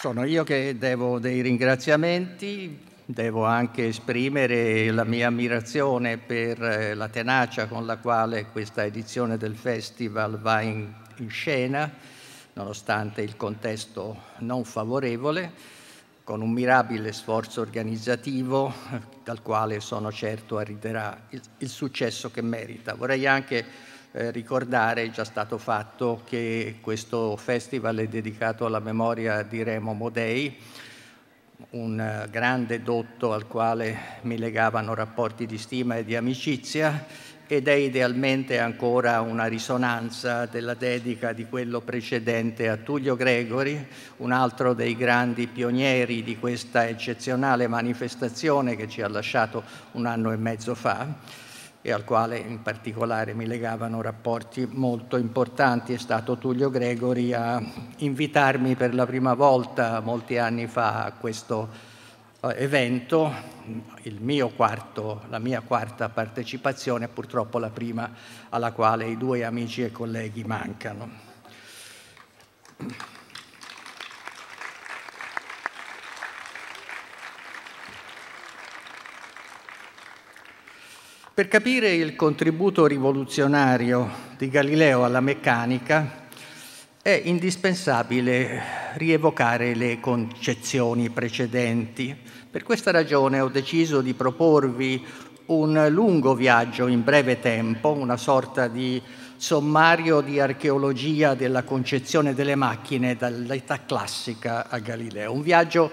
Sono io che devo dei ringraziamenti, devo anche esprimere la mia ammirazione per eh, la tenacia con la quale questa edizione del festival va in, in scena, nonostante il contesto non favorevole, con un mirabile sforzo organizzativo eh, dal quale sono certo arriverà il, il successo che merita. Vorrei anche eh, ricordare, è già stato fatto, che questo festival è dedicato alla memoria di Remo Modei, un eh, grande dotto al quale mi legavano rapporti di stima e di amicizia ed è idealmente ancora una risonanza della dedica di quello precedente a Tullio Gregori, un altro dei grandi pionieri di questa eccezionale manifestazione che ci ha lasciato un anno e mezzo fa e al quale in particolare mi legavano rapporti molto importanti. È stato Tullio Gregori a invitarmi per la prima volta molti anni fa a questo eh, evento, mio quarto, la mia quarta partecipazione, purtroppo la prima alla quale i due amici e colleghi mancano. Per capire il contributo rivoluzionario di Galileo alla meccanica è indispensabile rievocare le concezioni precedenti. Per questa ragione ho deciso di proporvi un lungo viaggio in breve tempo, una sorta di sommario di archeologia della concezione delle macchine dall'età classica a Galileo. Un viaggio,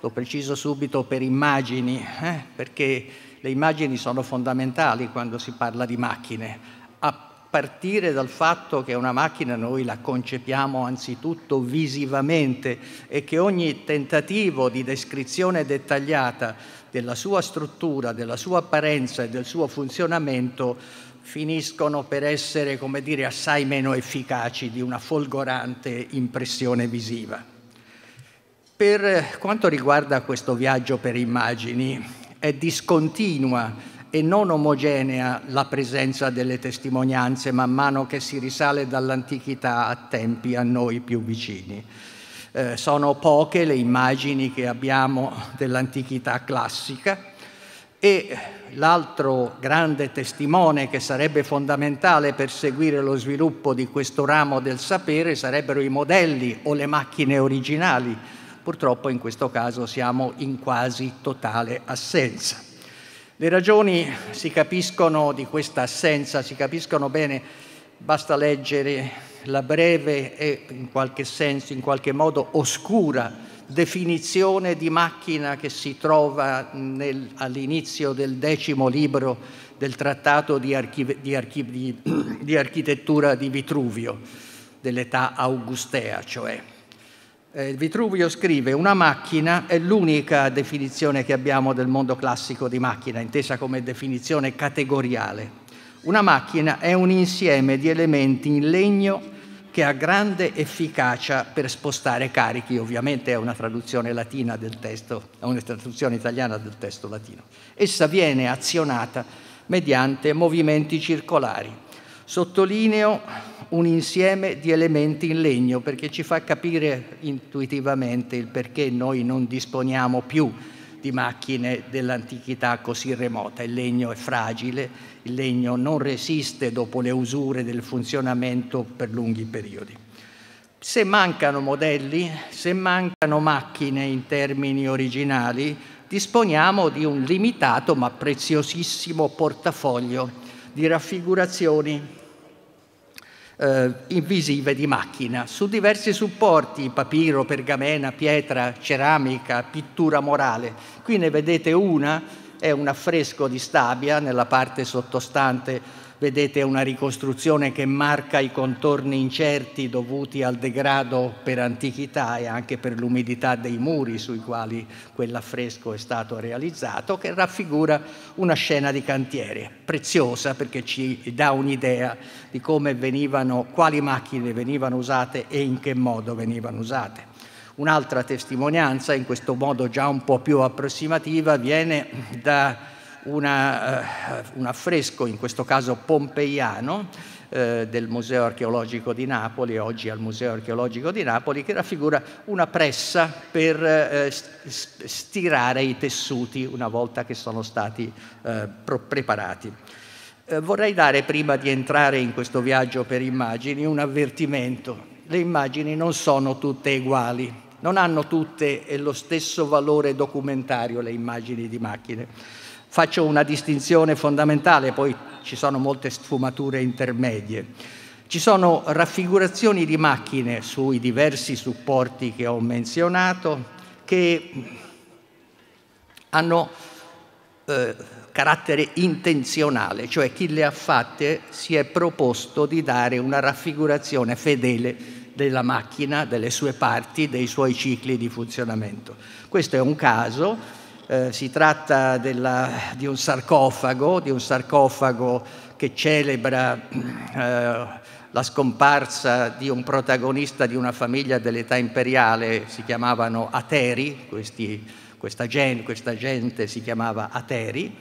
lo preciso subito, per immagini, eh? perché le immagini sono fondamentali quando si parla di macchine, a partire dal fatto che una macchina noi la concepiamo anzitutto visivamente e che ogni tentativo di descrizione dettagliata della sua struttura, della sua apparenza e del suo funzionamento finiscono per essere, come dire, assai meno efficaci di una folgorante impressione visiva. Per quanto riguarda questo viaggio per immagini, è discontinua e non omogenea la presenza delle testimonianze man mano che si risale dall'antichità a tempi a noi più vicini. Eh, sono poche le immagini che abbiamo dell'antichità classica e l'altro grande testimone che sarebbe fondamentale per seguire lo sviluppo di questo ramo del sapere sarebbero i modelli o le macchine originali Purtroppo in questo caso siamo in quasi totale assenza. Le ragioni si capiscono di questa assenza, si capiscono bene, basta leggere la breve e in qualche senso, in qualche modo oscura definizione di macchina che si trova nel, all'inizio del decimo libro del trattato di, archive, di, archi, di, di architettura di Vitruvio, dell'età augustea cioè. Eh, Vitruvio scrive una macchina è l'unica definizione che abbiamo del mondo classico di macchina, intesa come definizione categoriale. Una macchina è un insieme di elementi in legno che ha grande efficacia per spostare carichi, ovviamente è una traduzione latina del testo, è una traduzione italiana del testo latino. Essa viene azionata mediante movimenti circolari. Sottolineo un insieme di elementi in legno perché ci fa capire intuitivamente il perché noi non disponiamo più di macchine dell'antichità così remota. Il legno è fragile, il legno non resiste dopo le usure del funzionamento per lunghi periodi. Se mancano modelli, se mancano macchine in termini originali, disponiamo di un limitato ma preziosissimo portafoglio di raffigurazioni eh, invisive di macchina su diversi supporti, papiro, pergamena, pietra, ceramica, pittura morale. Qui ne vedete una è un affresco di Stabia, nella parte sottostante vedete una ricostruzione che marca i contorni incerti dovuti al degrado per antichità e anche per l'umidità dei muri sui quali quell'affresco è stato realizzato, che raffigura una scena di cantiere, preziosa perché ci dà un'idea di come venivano, quali macchine venivano usate e in che modo venivano usate. Un'altra testimonianza, in questo modo già un po' più approssimativa, viene da una, uh, un affresco, in questo caso pompeiano, eh, del Museo Archeologico di Napoli, oggi al Museo Archeologico di Napoli, che raffigura una pressa per eh, stirare i tessuti una volta che sono stati eh, preparati. Eh, vorrei dare, prima di entrare in questo viaggio per immagini, un avvertimento. Le immagini non sono tutte uguali, non hanno tutte lo stesso valore documentario le immagini di macchine. Faccio una distinzione fondamentale, poi ci sono molte sfumature intermedie. Ci sono raffigurazioni di macchine sui diversi supporti che ho menzionato che hanno eh, carattere intenzionale, cioè chi le ha fatte si è proposto di dare una raffigurazione fedele della macchina, delle sue parti, dei suoi cicli di funzionamento. Questo è un caso, eh, si tratta della, di, un di un sarcofago, che celebra eh, la scomparsa di un protagonista di una famiglia dell'età imperiale, si chiamavano Ateri, questi, questa, gen, questa gente si chiamava Ateri,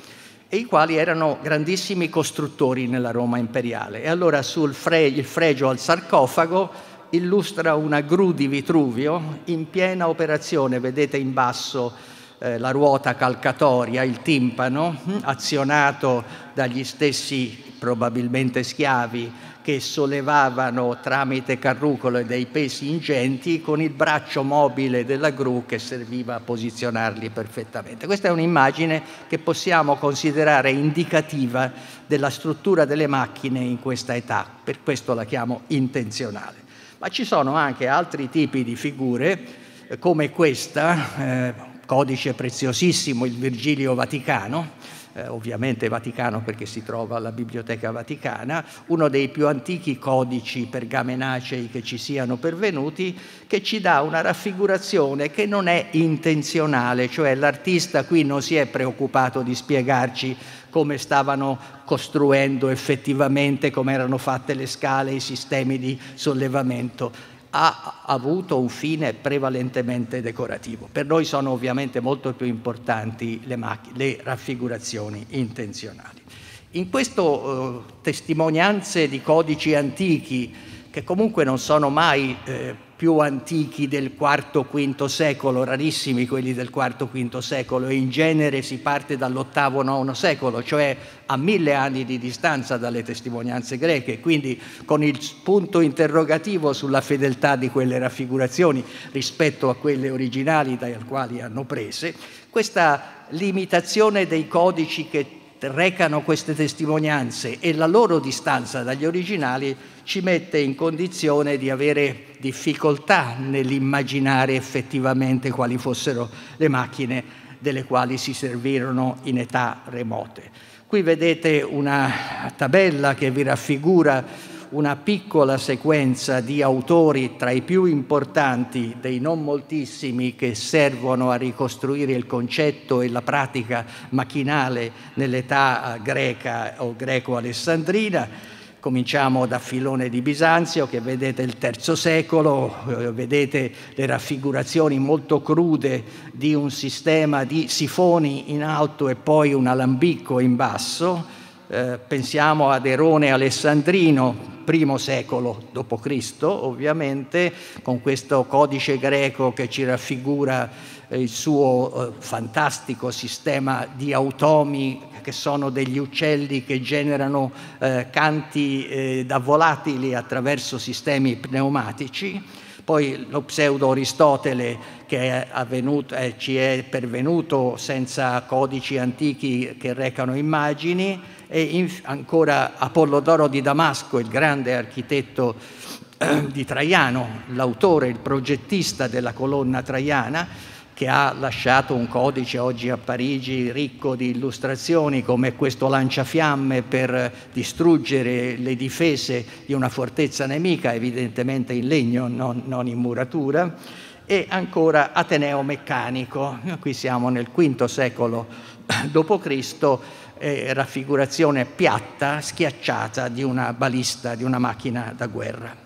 e i quali erano grandissimi costruttori nella Roma imperiale. E allora sul fre- il fregio al sarcofago illustra una gru di Vitruvio in piena operazione, vedete in basso eh, la ruota calcatoria, il timpano, hm, azionato dagli stessi probabilmente schiavi che sollevavano tramite carrucole dei pesi ingenti con il braccio mobile della gru che serviva a posizionarli perfettamente. Questa è un'immagine che possiamo considerare indicativa della struttura delle macchine in questa età, per questo la chiamo intenzionale ma ci sono anche altri tipi di figure eh, come questa, eh, codice preziosissimo, il Virgilio Vaticano, eh, ovviamente Vaticano perché si trova alla Biblioteca Vaticana, uno dei più antichi codici pergamenacei che ci siano pervenuti, che ci dà una raffigurazione che non è intenzionale, cioè l'artista qui non si è preoccupato di spiegarci come stavano costruendo effettivamente, come erano fatte le scale, i sistemi di sollevamento ha avuto un fine prevalentemente decorativo. Per noi sono ovviamente molto più importanti le, le raffigurazioni intenzionali. In questo eh, testimonianze di codici antichi, che comunque non sono mai eh, più antichi del IV-V secolo, rarissimi quelli del IV-V secolo, e in genere si parte dall'VIII-IX secolo, cioè a mille anni di distanza dalle testimonianze greche, quindi con il punto interrogativo sulla fedeltà di quelle raffigurazioni rispetto a quelle originali dalle quali hanno prese, questa limitazione dei codici che recano queste testimonianze e la loro distanza dagli originali ci mette in condizione di avere difficoltà nell'immaginare effettivamente quali fossero le macchine delle quali si servirono in età remote. Qui vedete una tabella che vi raffigura una piccola sequenza di autori tra i più importanti dei non moltissimi che servono a ricostruire il concetto e la pratica macchinale nell'età greca o greco-alessandrina Cominciamo da Filone di Bisanzio, che vedete il III secolo, eh, vedete le raffigurazioni molto crude di un sistema di sifoni in alto e poi un alambicco in basso. Eh, pensiamo ad Erone Alessandrino, primo secolo d.C., ovviamente, con questo codice greco che ci raffigura eh, il suo eh, fantastico sistema di automi che sono degli uccelli che generano eh, canti da volatili attraverso sistemi pneumatici poi lo pseudo Aristotele che è avvenuto, eh, ci è pervenuto senza codici antichi che recano immagini e in, ancora Apollodoro di Damasco, il grande architetto eh, di Traiano, l'autore, il progettista della colonna traiana, che ha lasciato un codice oggi a Parigi ricco di illustrazioni come questo lanciafiamme per distruggere le difese di una fortezza nemica, evidentemente in legno, non, non in muratura, e ancora Ateneo Meccanico, qui siamo nel V secolo d.C., eh, raffigurazione piatta, schiacciata di una balista, di una macchina da guerra.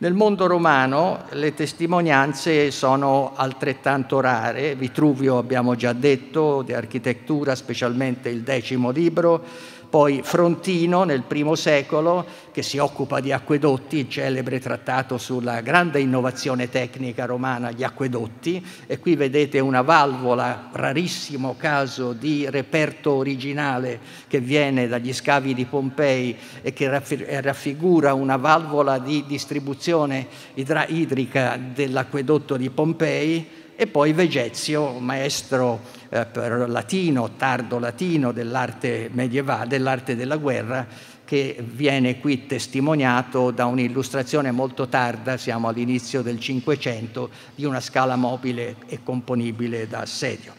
Nel mondo romano le testimonianze sono altrettanto rare, Vitruvio abbiamo già detto, di architettura specialmente il decimo libro, poi Frontino nel primo secolo che si occupa di acquedotti, il celebre trattato sulla grande innovazione tecnica romana, gli acquedotti, e qui vedete una valvola, rarissimo caso di reperto originale che viene dagli scavi di Pompei e che eh, raffigura una valvola di distribuzione idrica dell'acquedotto di Pompei, e poi Vegezio, maestro eh, latino, tardo latino dell'arte medievale, dell'arte della guerra, che viene qui testimoniato da un'illustrazione molto tarda, siamo all'inizio del Cinquecento, di una scala mobile e componibile da assedio.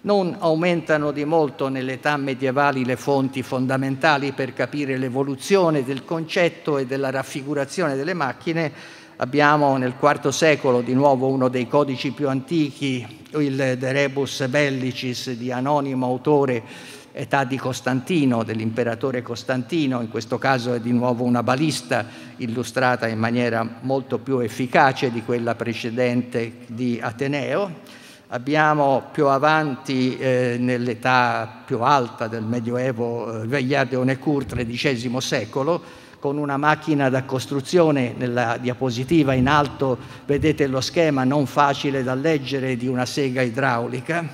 Non aumentano di molto nell'età medievali le fonti fondamentali per capire l'evoluzione del concetto e della raffigurazione delle macchine, abbiamo nel IV secolo di nuovo uno dei codici più antichi, il De Rebus Bellicis di anonimo autore età di Costantino, dell'imperatore Costantino, in questo caso è di nuovo una balista illustrata in maniera molto più efficace di quella precedente di Ateneo. Abbiamo più avanti, eh, nell'età più alta del Medioevo, eh, Vegliardeone Cur, XIII secolo, con una macchina da costruzione, nella diapositiva in alto vedete lo schema non facile da leggere di una sega idraulica,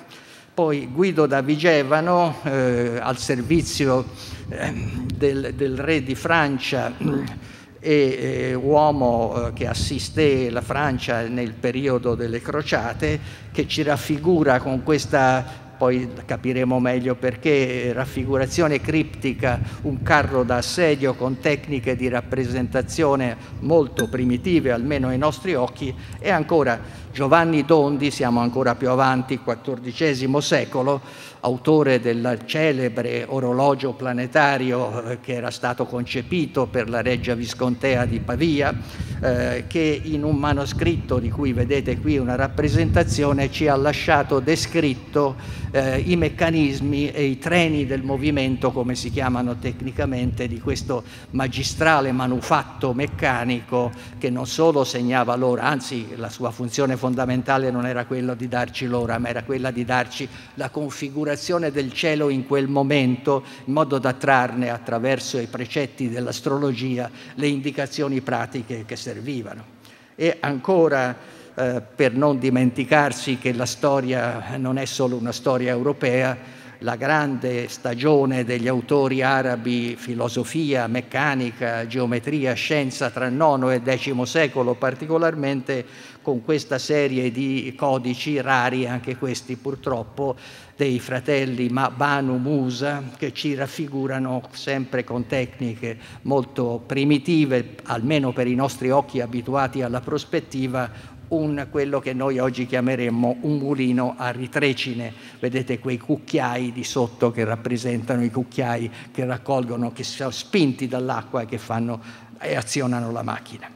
poi Guido da Vigevano eh, al servizio eh, del, del, re di Francia eh, e eh, uomo eh, che assisté la Francia nel periodo delle crociate, che ci raffigura con questa poi capiremo meglio perché, eh, raffigurazione criptica, un carro da assedio con tecniche di rappresentazione molto primitive, almeno ai nostri occhi, e ancora Giovanni Dondi, siamo ancora più avanti, XIV secolo, autore del celebre orologio planetario eh, che era stato concepito per la Reggia Viscontea di Pavia, eh, che in un manoscritto di cui vedete qui una rappresentazione ci ha lasciato descritto eh, i meccanismi e i treni del movimento, come si chiamano tecnicamente, di questo magistrale manufatto meccanico che non solo segnava l'ora, anzi la sua funzione fondamentale non era quella di darci l'ora, ma era quella di darci la configurazione del cielo in quel momento, in modo da trarne attraverso i precetti dell'astrologia le indicazioni pratiche che servivano. E ancora eh, per non dimenticarsi che la storia non è solo una storia europea, la grande stagione degli autori arabi, filosofia, meccanica, geometria, scienza tra il IX e X secolo particolarmente, con questa serie di codici rari, anche questi purtroppo, dei fratelli Banu Musa, che ci raffigurano sempre con tecniche molto primitive, almeno per i nostri occhi abituati alla prospettiva, un, quello che noi oggi chiameremmo un mulino a ritrecine. Vedete quei cucchiai di sotto che rappresentano i cucchiai che raccolgono, che sono spinti dall'acqua e che fanno, e azionano la macchina.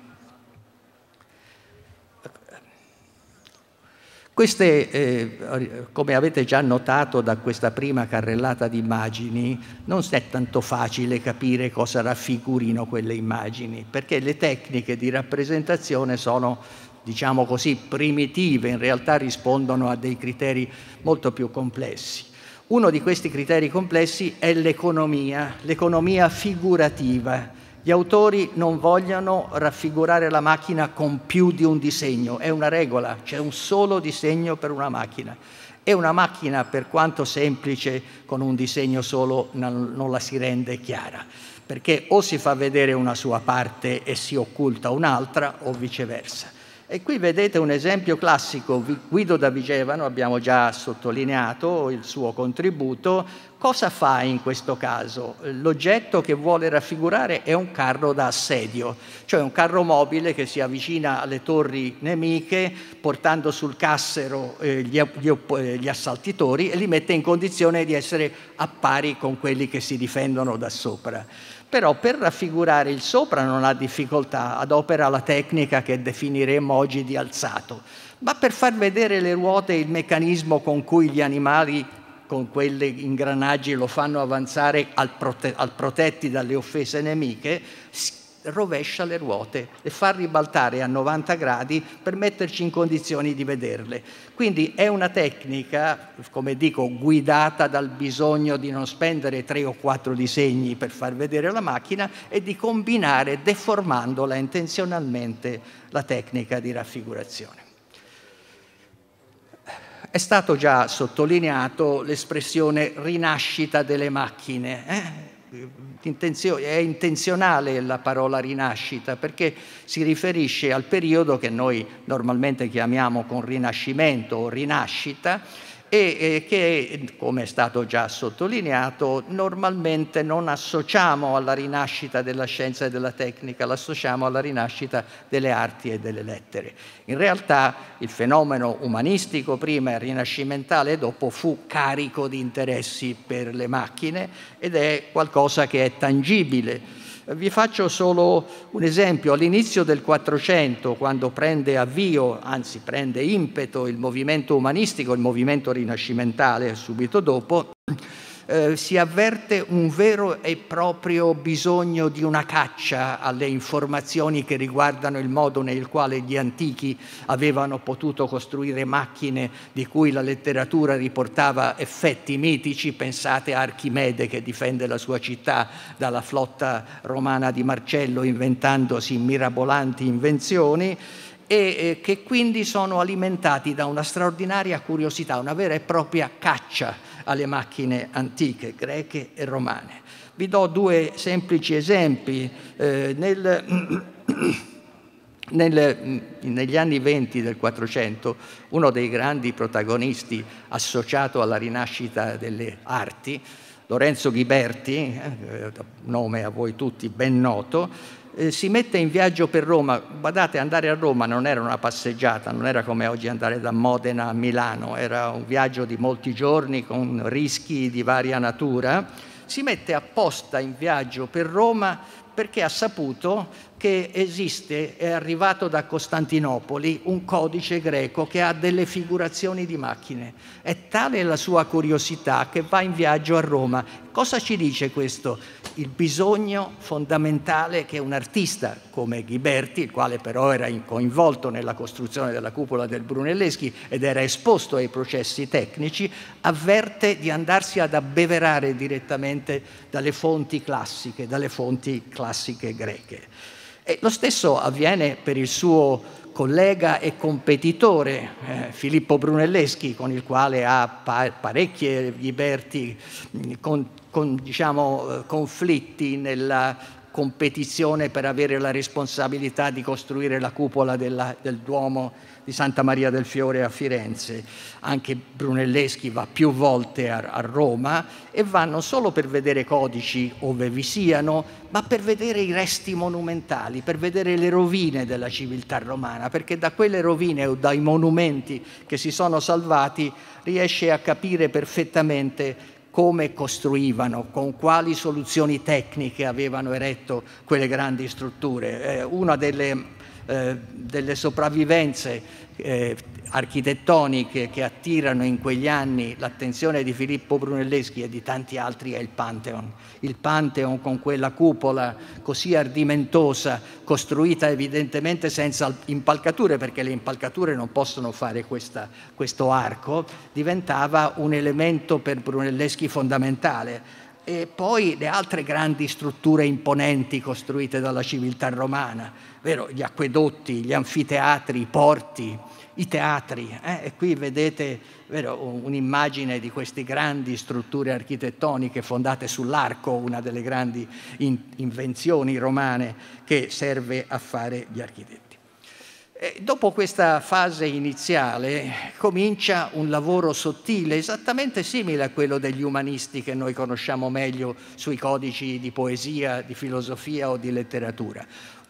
Queste, eh, come avete già notato da questa prima carrellata di immagini, non è tanto facile capire cosa raffigurino quelle immagini, perché le tecniche di rappresentazione sono diciamo così, primitive, in realtà rispondono a dei criteri molto più complessi. Uno di questi criteri complessi è l'economia, l'economia figurativa. Gli autori non vogliono raffigurare la macchina con più di un disegno, è una regola, c'è un solo disegno per una macchina. E una macchina, per quanto semplice, con un disegno solo non la si rende chiara, perché o si fa vedere una sua parte e si occulta un'altra o viceversa. E qui vedete un esempio classico, Guido da Vigevano, abbiamo già sottolineato il suo contributo, cosa fa in questo caso? L'oggetto che vuole raffigurare è un carro da assedio, cioè un carro mobile che si avvicina alle torri nemiche portando sul cassero eh, gli, gli, eh, gli assaltitori e li mette in condizione di essere a pari con quelli che si difendono da sopra però per raffigurare il sopra non ha difficoltà, adopera la tecnica che definiremo oggi di alzato, ma per far vedere le ruote e il meccanismo con cui gli animali con quegli ingranaggi lo fanno avanzare prote- protetti dalle offese nemiche, rovescia le ruote e fa ribaltare a 90 gradi per metterci in condizioni di vederle. Quindi è una tecnica, come dico, guidata dal bisogno di non spendere tre o quattro disegni per far vedere la macchina e di combinare deformandola intenzionalmente la tecnica di raffigurazione. È stato già sottolineato l'espressione rinascita delle macchine. Eh? è intenzionale la parola rinascita perché si riferisce al periodo che noi normalmente chiamiamo con rinascimento o rinascita, e che, come è stato già sottolineato, normalmente non associamo alla rinascita della scienza e della tecnica, l'associamo alla rinascita delle arti e delle lettere. In realtà il fenomeno umanistico prima e rinascimentale dopo fu carico di interessi per le macchine ed è qualcosa che è tangibile vi faccio solo un esempio. All'inizio del 400, quando prende avvio, anzi prende impeto il movimento umanistico, il movimento rinascimentale subito dopo, eh, si avverte un vero e proprio bisogno di una caccia alle informazioni che riguardano il modo nel quale gli antichi avevano potuto costruire macchine di cui la letteratura riportava effetti mitici, pensate a Archimede che difende la sua città dalla flotta romana di Marcello inventandosi mirabolanti invenzioni e eh, che quindi sono alimentati da una straordinaria curiosità, una vera e propria caccia alle macchine antiche, greche e romane. Vi do due semplici esempi. Eh, nel, nel, mm, negli anni venti del Quattrocento, uno dei grandi protagonisti associato alla rinascita delle arti, Lorenzo Ghiberti, eh, nome a voi tutti ben noto, eh, si mette in viaggio per Roma, guardate andare a Roma non era una passeggiata, non era come oggi andare da Modena a Milano, era un viaggio di molti giorni con rischi di varia natura, si mette apposta in viaggio per Roma perché ha saputo che esiste, è arrivato da Costantinopoli un codice greco che ha delle figurazioni di macchine. È tale la sua curiosità che va in viaggio a Roma. Cosa ci dice questo? il bisogno fondamentale che un artista come Ghiberti, il quale però era coinvolto nella costruzione della cupola del Brunelleschi ed era esposto ai processi tecnici, avverte di andarsi ad abbeverare direttamente dalle fonti classiche, dalle fonti classiche greche. E lo stesso avviene per il suo collega e competitore eh, Filippo Brunelleschi, con il quale ha pa- parecchie Ghiberti con con, diciamo, eh, conflitti nella competizione per avere la responsabilità di costruire la cupola della, del Duomo di Santa Maria del Fiore a Firenze. Anche Brunelleschi va più volte a, a Roma e va non solo per vedere codici ove vi siano, ma per vedere i resti monumentali, per vedere le rovine della civiltà romana, perché da quelle rovine o dai monumenti che si sono salvati riesce a capire perfettamente come costruivano, con quali soluzioni tecniche avevano eretto quelle grandi strutture. Eh, una delle eh, delle sopravvivenze eh, architettoniche che attirano in quegli anni l'attenzione di Filippo Brunelleschi e di tanti altri è il Pantheon. Il Pantheon con quella cupola così ardimentosa, costruita evidentemente senza impalcature, perché le impalcature non possono fare questa, questo arco, diventava un elemento per Brunelleschi fondamentale e poi le altre grandi strutture imponenti costruite dalla civiltà romana, vero? gli acquedotti, gli anfiteatri, i porti, i teatri. Eh? E qui vedete vero, un'immagine di queste grandi strutture architettoniche fondate sull'arco, una delle grandi in- invenzioni romane che serve a fare gli architetti. E dopo questa fase iniziale comincia un lavoro sottile, esattamente simile a quello degli umanisti che noi conosciamo meglio sui codici di poesia, di filosofia o di letteratura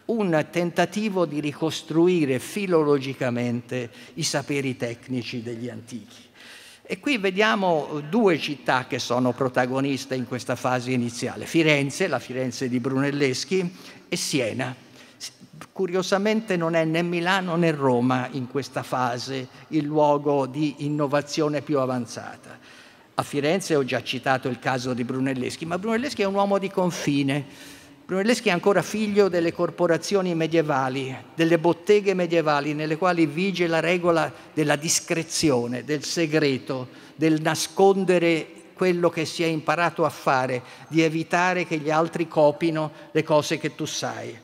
un tentativo di ricostruire filologicamente i saperi tecnici degli antichi. E qui vediamo due città che sono protagoniste in questa fase iniziale, Firenze, la Firenze di Brunelleschi, e Siena. Curiosamente non è né Milano né Roma in questa fase il luogo di innovazione più avanzata. A Firenze ho già citato il caso di Brunelleschi, ma Brunelleschi è un uomo di confine, Brunelleschi è ancora figlio delle corporazioni medievali, delle botteghe medievali nelle quali vige la regola della discrezione, del segreto, del nascondere quello che si è imparato a fare, di evitare che gli altri copino le cose che tu sai.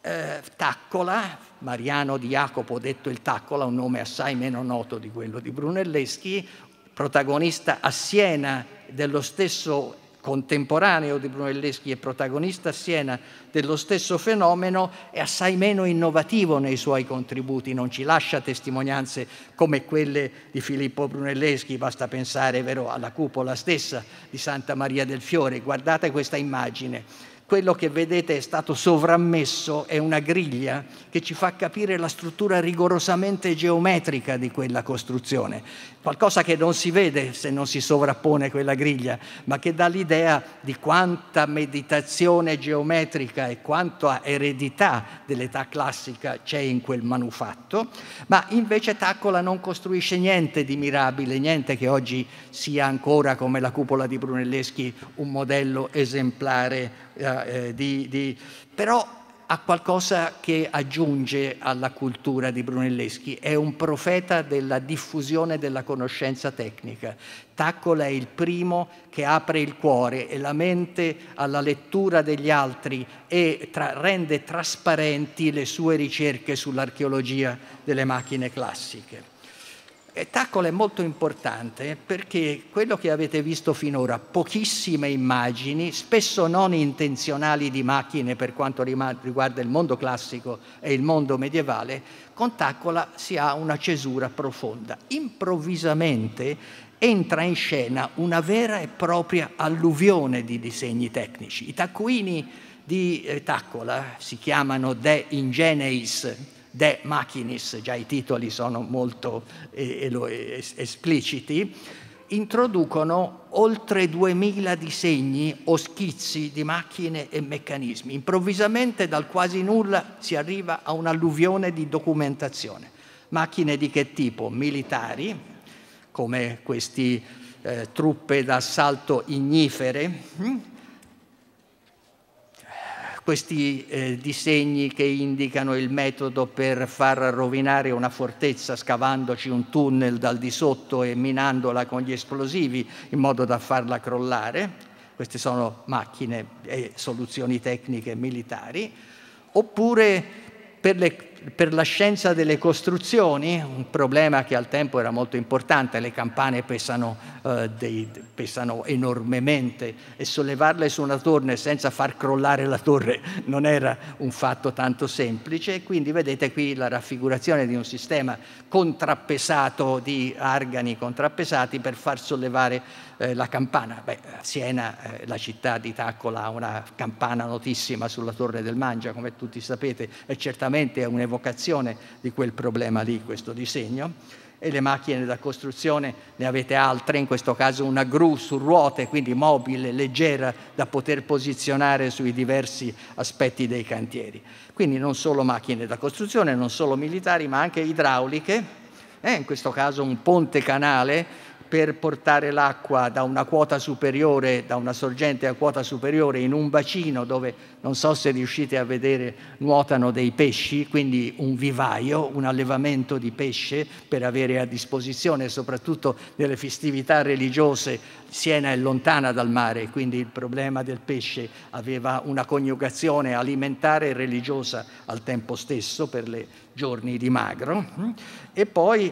Eh, Taccola, Mariano di Jacopo, detto il Taccola, un nome assai meno noto di quello di Brunelleschi, protagonista a Siena dello stesso contemporaneo di Brunelleschi e protagonista a Siena dello stesso fenomeno, è assai meno innovativo nei suoi contributi, non ci lascia testimonianze come quelle di Filippo Brunelleschi, basta pensare vero, alla cupola stessa di Santa Maria del Fiore. Guardate questa immagine quello che vedete è stato sovrammesso, è una griglia che ci fa capire la struttura rigorosamente geometrica di quella costruzione qualcosa che non si vede se non si sovrappone quella griglia, ma che dà l'idea di quanta meditazione geometrica e quanta eredità dell'età classica c'è in quel manufatto, ma invece Taccola non costruisce niente di mirabile, niente che oggi sia ancora come la cupola di Brunelleschi un modello esemplare eh, eh di, di... però ha qualcosa che aggiunge alla cultura di Brunelleschi, è un profeta della diffusione della conoscenza tecnica. Taccola è il primo che apre il cuore e la mente alla lettura degli altri e tra rende trasparenti le sue ricerche sull'archeologia delle macchine classiche. Eh, Taccolo è molto importante perché quello che avete visto finora, pochissime immagini, spesso non intenzionali di macchine per quanto riguarda il mondo classico e il mondo medievale, con Taccola si ha una cesura profonda. Improvvisamente entra in scena una vera e propria alluvione di disegni tecnici. I taccuini di eh, Taccola si chiamano De Ingeneis, De Machinis, già i titoli sono molto eh, eh, espliciti, introducono oltre 2000 disegni o schizzi di macchine e meccanismi. Improvvisamente dal quasi nulla si arriva a un'alluvione di documentazione. Macchine di che tipo? Militari, come queste eh, truppe d'assalto ignifere, hm? questi eh, disegni che indicano il metodo per far rovinare una fortezza scavandoci un tunnel dal di sotto e minandola con gli esplosivi in modo da farla crollare. Queste sono macchine e soluzioni tecniche militari. Oppure per le per la scienza delle costruzioni, un problema che al tempo era molto importante, le campane pesano, eh, dei, pesano enormemente e sollevarle su una torre senza far crollare la torre non era un fatto tanto semplice, quindi vedete qui la raffigurazione di un sistema contrappesato di argani contrappesati per far sollevare eh, la campana. Beh, Siena, eh, la città di Taccola, ha una campana notissima sulla torre del Mangia, come tutti sapete, e certamente è un un'evocazione di quel problema lì, questo disegno. E le macchine da costruzione ne avete altre, in questo caso una gru su ruote, quindi mobile, leggera, da poter posizionare sui diversi aspetti dei cantieri. Quindi non solo macchine da costruzione, non solo militari, ma anche idrauliche, eh, in questo caso un ponte canale per portare l'acqua da una quota superiore, da una sorgente a quota superiore in un bacino dove non so se riuscite a vedere nuotano dei pesci, quindi un vivaio, un allevamento di pesce per avere a disposizione soprattutto nelle festività religiose. Siena è lontana dal mare, quindi il problema del pesce aveva una coniugazione alimentare e religiosa al tempo stesso per le giorni di magro e poi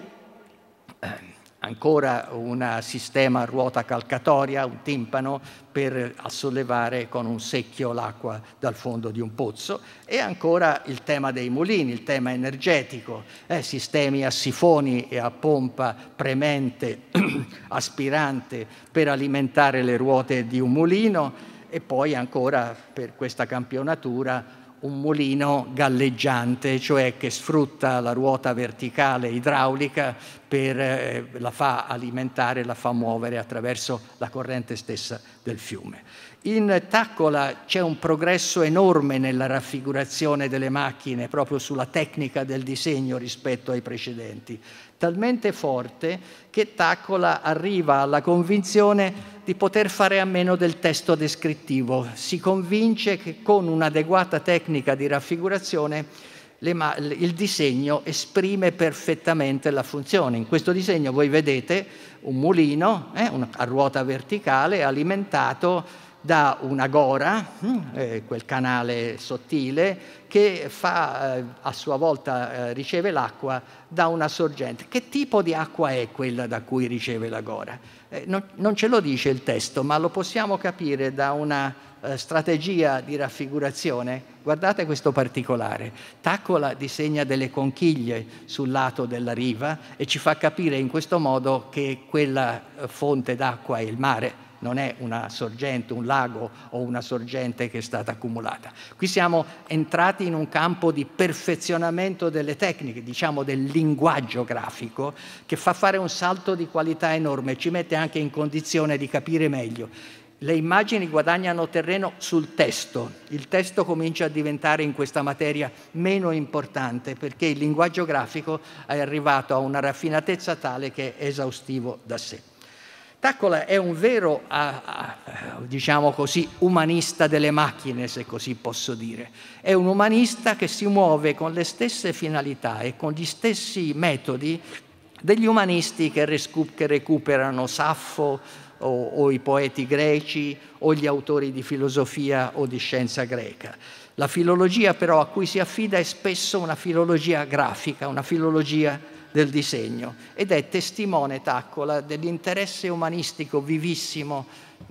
eh, ancora un sistema a ruota calcatoria, un timpano per sollevare con un secchio l'acqua dal fondo di un pozzo e ancora il tema dei mulini, il tema energetico, eh, sistemi a sifoni e a pompa premente, aspirante per alimentare le ruote di un mulino e poi ancora per questa campionatura un mulino galleggiante, cioè che sfrutta la ruota verticale idraulica per, eh, la fa alimentare, la fa muovere attraverso la corrente stessa del fiume. In Taccola c'è un progresso enorme nella raffigurazione delle macchine, proprio sulla tecnica del disegno rispetto ai precedenti, talmente forte che Taccola arriva alla convinzione di poter fare a meno del testo descrittivo. Si convince che con un'adeguata tecnica di raffigurazione il disegno esprime perfettamente la funzione. In questo disegno voi vedete un mulino eh, a ruota verticale alimentato da una gora, hm, eh, quel canale sottile, che fa, eh, a sua volta eh, riceve l'acqua da una sorgente. Che tipo di acqua è quella da cui riceve la gora? Eh, non, non ce lo dice il testo, ma lo possiamo capire da una eh, strategia di raffigurazione, guardate questo particolare, Taccola disegna delle conchiglie sul lato della riva e ci fa capire in questo modo che quella eh, fonte d'acqua è il mare, non è una sorgente, un lago o una sorgente che è stata accumulata. Qui siamo entrati in un campo di perfezionamento delle tecniche, diciamo del linguaggio grafico, che fa fare un salto di qualità enorme, ci mette anche in condizione di capire meglio le immagini guadagnano terreno sul testo, il testo comincia a diventare in questa materia meno importante perché il linguaggio grafico è arrivato a una raffinatezza tale che è esaustivo da sé. Taccola è un vero, diciamo così, umanista delle macchine, se così posso dire. È un umanista che si muove con le stesse finalità e con gli stessi metodi degli umanisti che, recuperano Saffo, o, o i poeti greci o gli autori di filosofia o di scienza greca. La filologia però a cui si affida è spesso una filologia grafica, una filologia del disegno ed è testimone Taccola dell'interesse umanistico vivissimo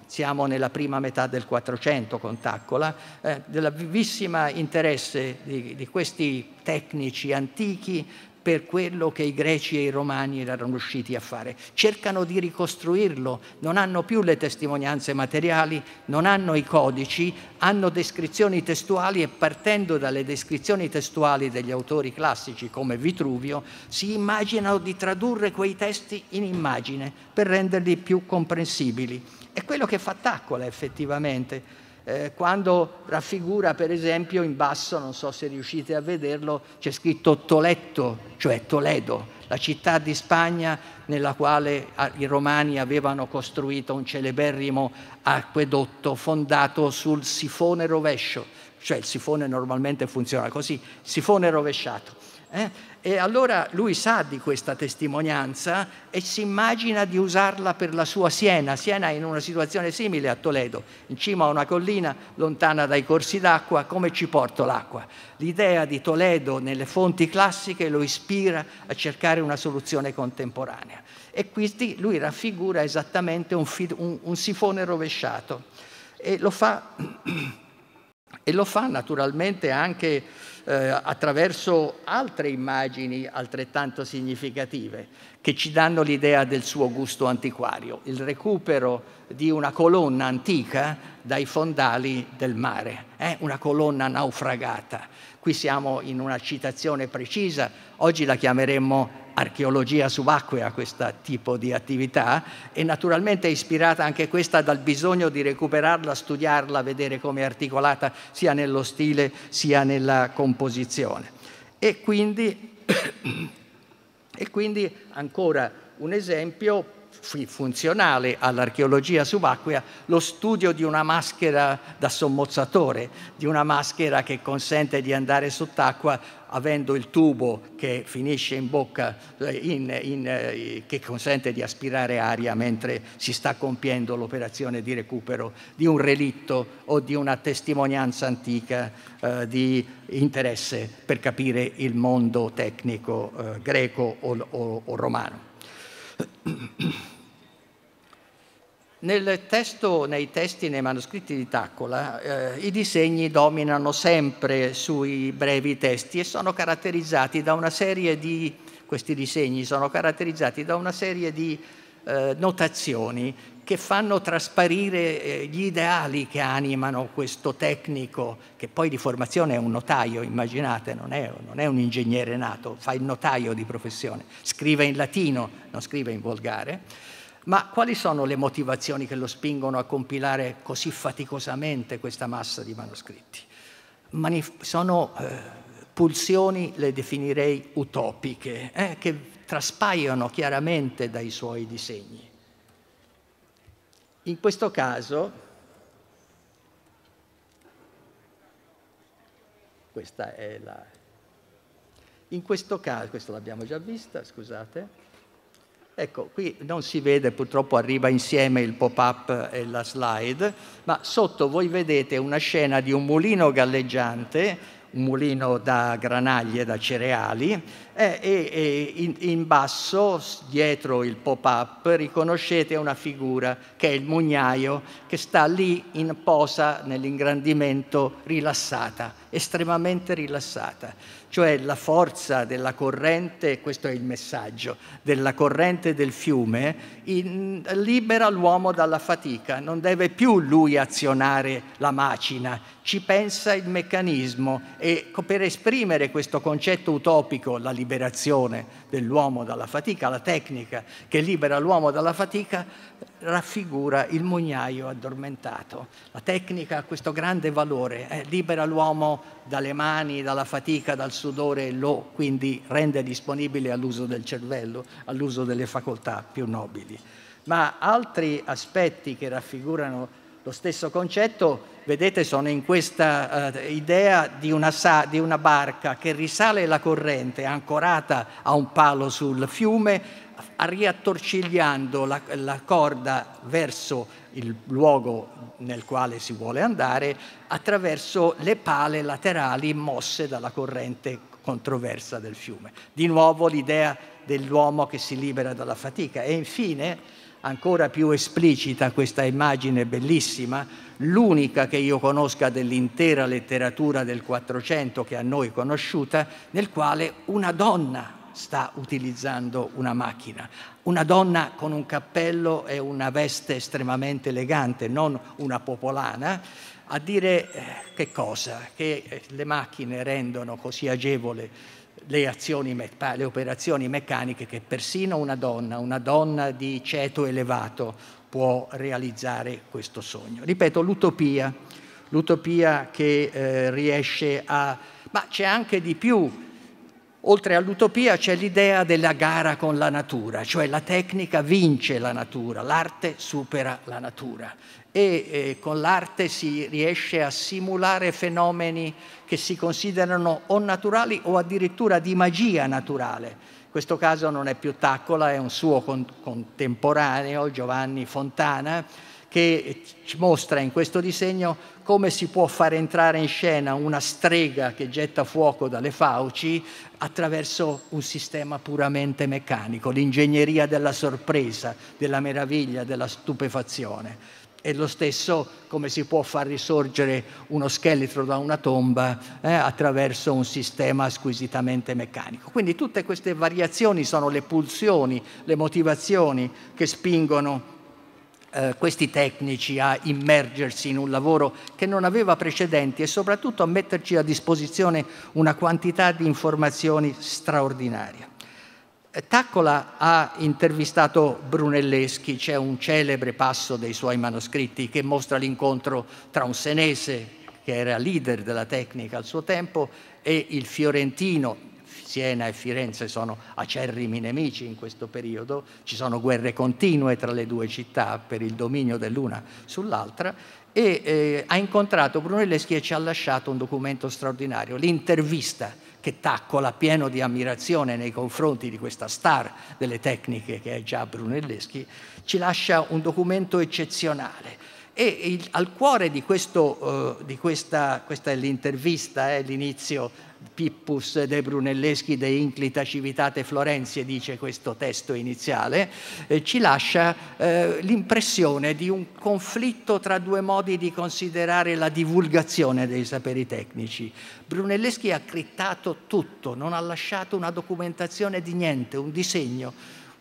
siamo nella prima metà del Quattrocento con Taccola, eh, della vivissima interesse di, di, questi tecnici antichi per quello che i greci e i romani erano riusciti a fare. Cercano di ricostruirlo, non hanno più le testimonianze materiali, non hanno i codici, hanno descrizioni testuali e partendo dalle descrizioni testuali degli autori classici come Vitruvio si immaginano di tradurre quei testi in immagine per renderli più comprensibili. È quello che fa Taccola effettivamente eh, quando raffigura per esempio in basso, non so se riuscite a vederlo, c'è scritto Toletto, cioè Toledo, la città di Spagna nella quale ah, i romani avevano costruito un celeberrimo acquedotto fondato sul sifone rovescio, cioè il sifone normalmente funziona così, sifone rovesciato. Eh? E allora lui sa di questa testimonianza e si immagina di usarla per la sua Siena. Siena è in una situazione simile a Toledo, in cima a una collina lontana dai corsi d'acqua, come ci porto l'acqua? L'idea di Toledo nelle fonti classiche lo ispira a cercare una soluzione contemporanea e quindi lui raffigura esattamente un, un, un sifone rovesciato e lo fa, e lo fa naturalmente anche eh, attraverso altre immagini altrettanto significative che ci danno l'idea del suo gusto antiquario, il recupero di una colonna antica dai fondali del mare, eh? una colonna naufragata Qui siamo in una citazione precisa, oggi la chiameremmo archeologia subacquea, questo tipo di attività, e naturalmente è ispirata anche questa dal bisogno di recuperarla, studiarla, vedere come è articolata sia nello stile sia nella composizione. E quindi, e quindi ancora un esempio funzionale all'archeologia subacquea lo studio di una maschera da sommozzatore, di una maschera che consente di andare sott'acqua avendo il tubo che finisce in bocca, eh, in, in, eh, che consente di aspirare aria mentre si sta compiendo l'operazione di recupero di un relitto o di una testimonianza antica eh, di interesse per capire il mondo tecnico eh, greco o, o, o romano. Nel testo, nei testi, nei manoscritti di Taccola, eh, i disegni dominano sempre sui brevi testi e sono caratterizzati da una serie di, questi disegni sono caratterizzati da una serie di eh, notazioni che fanno trasparire eh, gli ideali che animano questo tecnico, che poi di formazione è un notaio, immaginate, non è, non è, un ingegnere nato, fa il notaio di professione, scrive in latino, non scrive in volgare. Ma quali sono le motivazioni che lo spingono a compilare così faticosamente questa massa di manoscritti? Manif sono eh, pulsioni, le definirei utopiche, eh, che traspaiono chiaramente dai suoi disegni. In questo caso, questa è la... In questo caso, questo l'abbiamo già vista, scusate, Ecco, qui non si vede, purtroppo arriva insieme il pop-up e la slide, ma sotto voi vedete una scena di un mulino galleggiante, un mulino da granaglie, da cereali, eh, e, e in, in, basso, dietro il pop-up, riconoscete una figura che è il mugnaio, che sta lì in posa nell'ingrandimento rilassata, estremamente rilassata cioè la forza della corrente, questo è il messaggio, della corrente del fiume, in, libera l'uomo dalla fatica, non deve più lui azionare la macina, ci pensa il meccanismo e per esprimere questo concetto utopico, la liberazione dell'uomo dalla fatica, la tecnica che libera l'uomo dalla fatica, raffigura il mugnaio addormentato. La tecnica ha questo grande valore, eh, libera l'uomo dalle mani, dalla fatica, dal sudore, lo quindi rende disponibile all'uso del cervello, all'uso delle facoltà più nobili. Ma altri aspetti che raffigurano lo stesso concetto, vedete, sono in questa uh, idea di una, sa, di una barca che risale la corrente ancorata a un palo sul fiume, riattorcigliando la, la, corda verso il luogo nel quale si vuole andare attraverso le pale laterali mosse dalla corrente controversa del fiume. Di nuovo l'idea dell'uomo che si libera dalla fatica. E infine ancora più esplicita questa immagine bellissima, l'unica che io conosca dell'intera letteratura del Quattrocento che a noi conosciuta, nel quale una donna sta utilizzando una macchina, una donna con un cappello e una veste estremamente elegante, non una popolana, a dire eh, che cosa? Che eh, le macchine rendono così agevole le, azioni, le operazioni meccaniche che persino una donna, una donna di ceto elevato, può realizzare questo sogno. Ripeto, l'utopia, l'utopia che eh, riesce a... Ma c'è anche di più, Oltre all'utopia c'è l'idea della gara con la natura, cioè la tecnica vince la natura, l'arte supera la natura e eh, con l'arte si riesce a simulare fenomeni che si considerano o naturali o addirittura di magia naturale. In questo caso non è più Taccola, è un suo contemporaneo, Giovanni Fontana, che ci mostra in questo disegno come si può far entrare in scena una strega che getta fuoco dalle fauci attraverso un sistema puramente meccanico, l'ingegneria della sorpresa, della meraviglia, della stupefazione. È lo stesso come si può far risorgere uno scheletro da una tomba eh, attraverso un sistema squisitamente meccanico. Quindi tutte queste variazioni sono le pulsioni, le motivazioni che spingono eh, questi tecnici a immergersi in un lavoro che non aveva precedenti e soprattutto a metterci a disposizione una quantità di informazioni straordinaria. Taccola ha intervistato Brunelleschi, c'è un celebre passo dei suoi manoscritti che mostra l'incontro tra un senese, che era leader della tecnica al suo tempo, e il fiorentino. Siena e Firenze sono acerrimi nemici in questo periodo, ci sono guerre continue tra le due città per il dominio dell'una sull'altra e eh, ha incontrato Brunelleschi e ci ha lasciato un documento straordinario, l'intervista che taccola pieno di ammirazione nei confronti di questa star delle tecniche che è già Brunelleschi, ci lascia un documento eccezionale e il, al cuore di, questo, uh, di questa, questa, è l'intervista, eh, l'inizio Pippus De Brunelleschi de Inclita Civitate Florenzie, dice questo testo iniziale, eh, ci lascia eh, l'impressione di un conflitto tra due modi di considerare la divulgazione dei saperi tecnici. Brunelleschi ha crittato tutto, non ha lasciato una documentazione di niente, un disegno,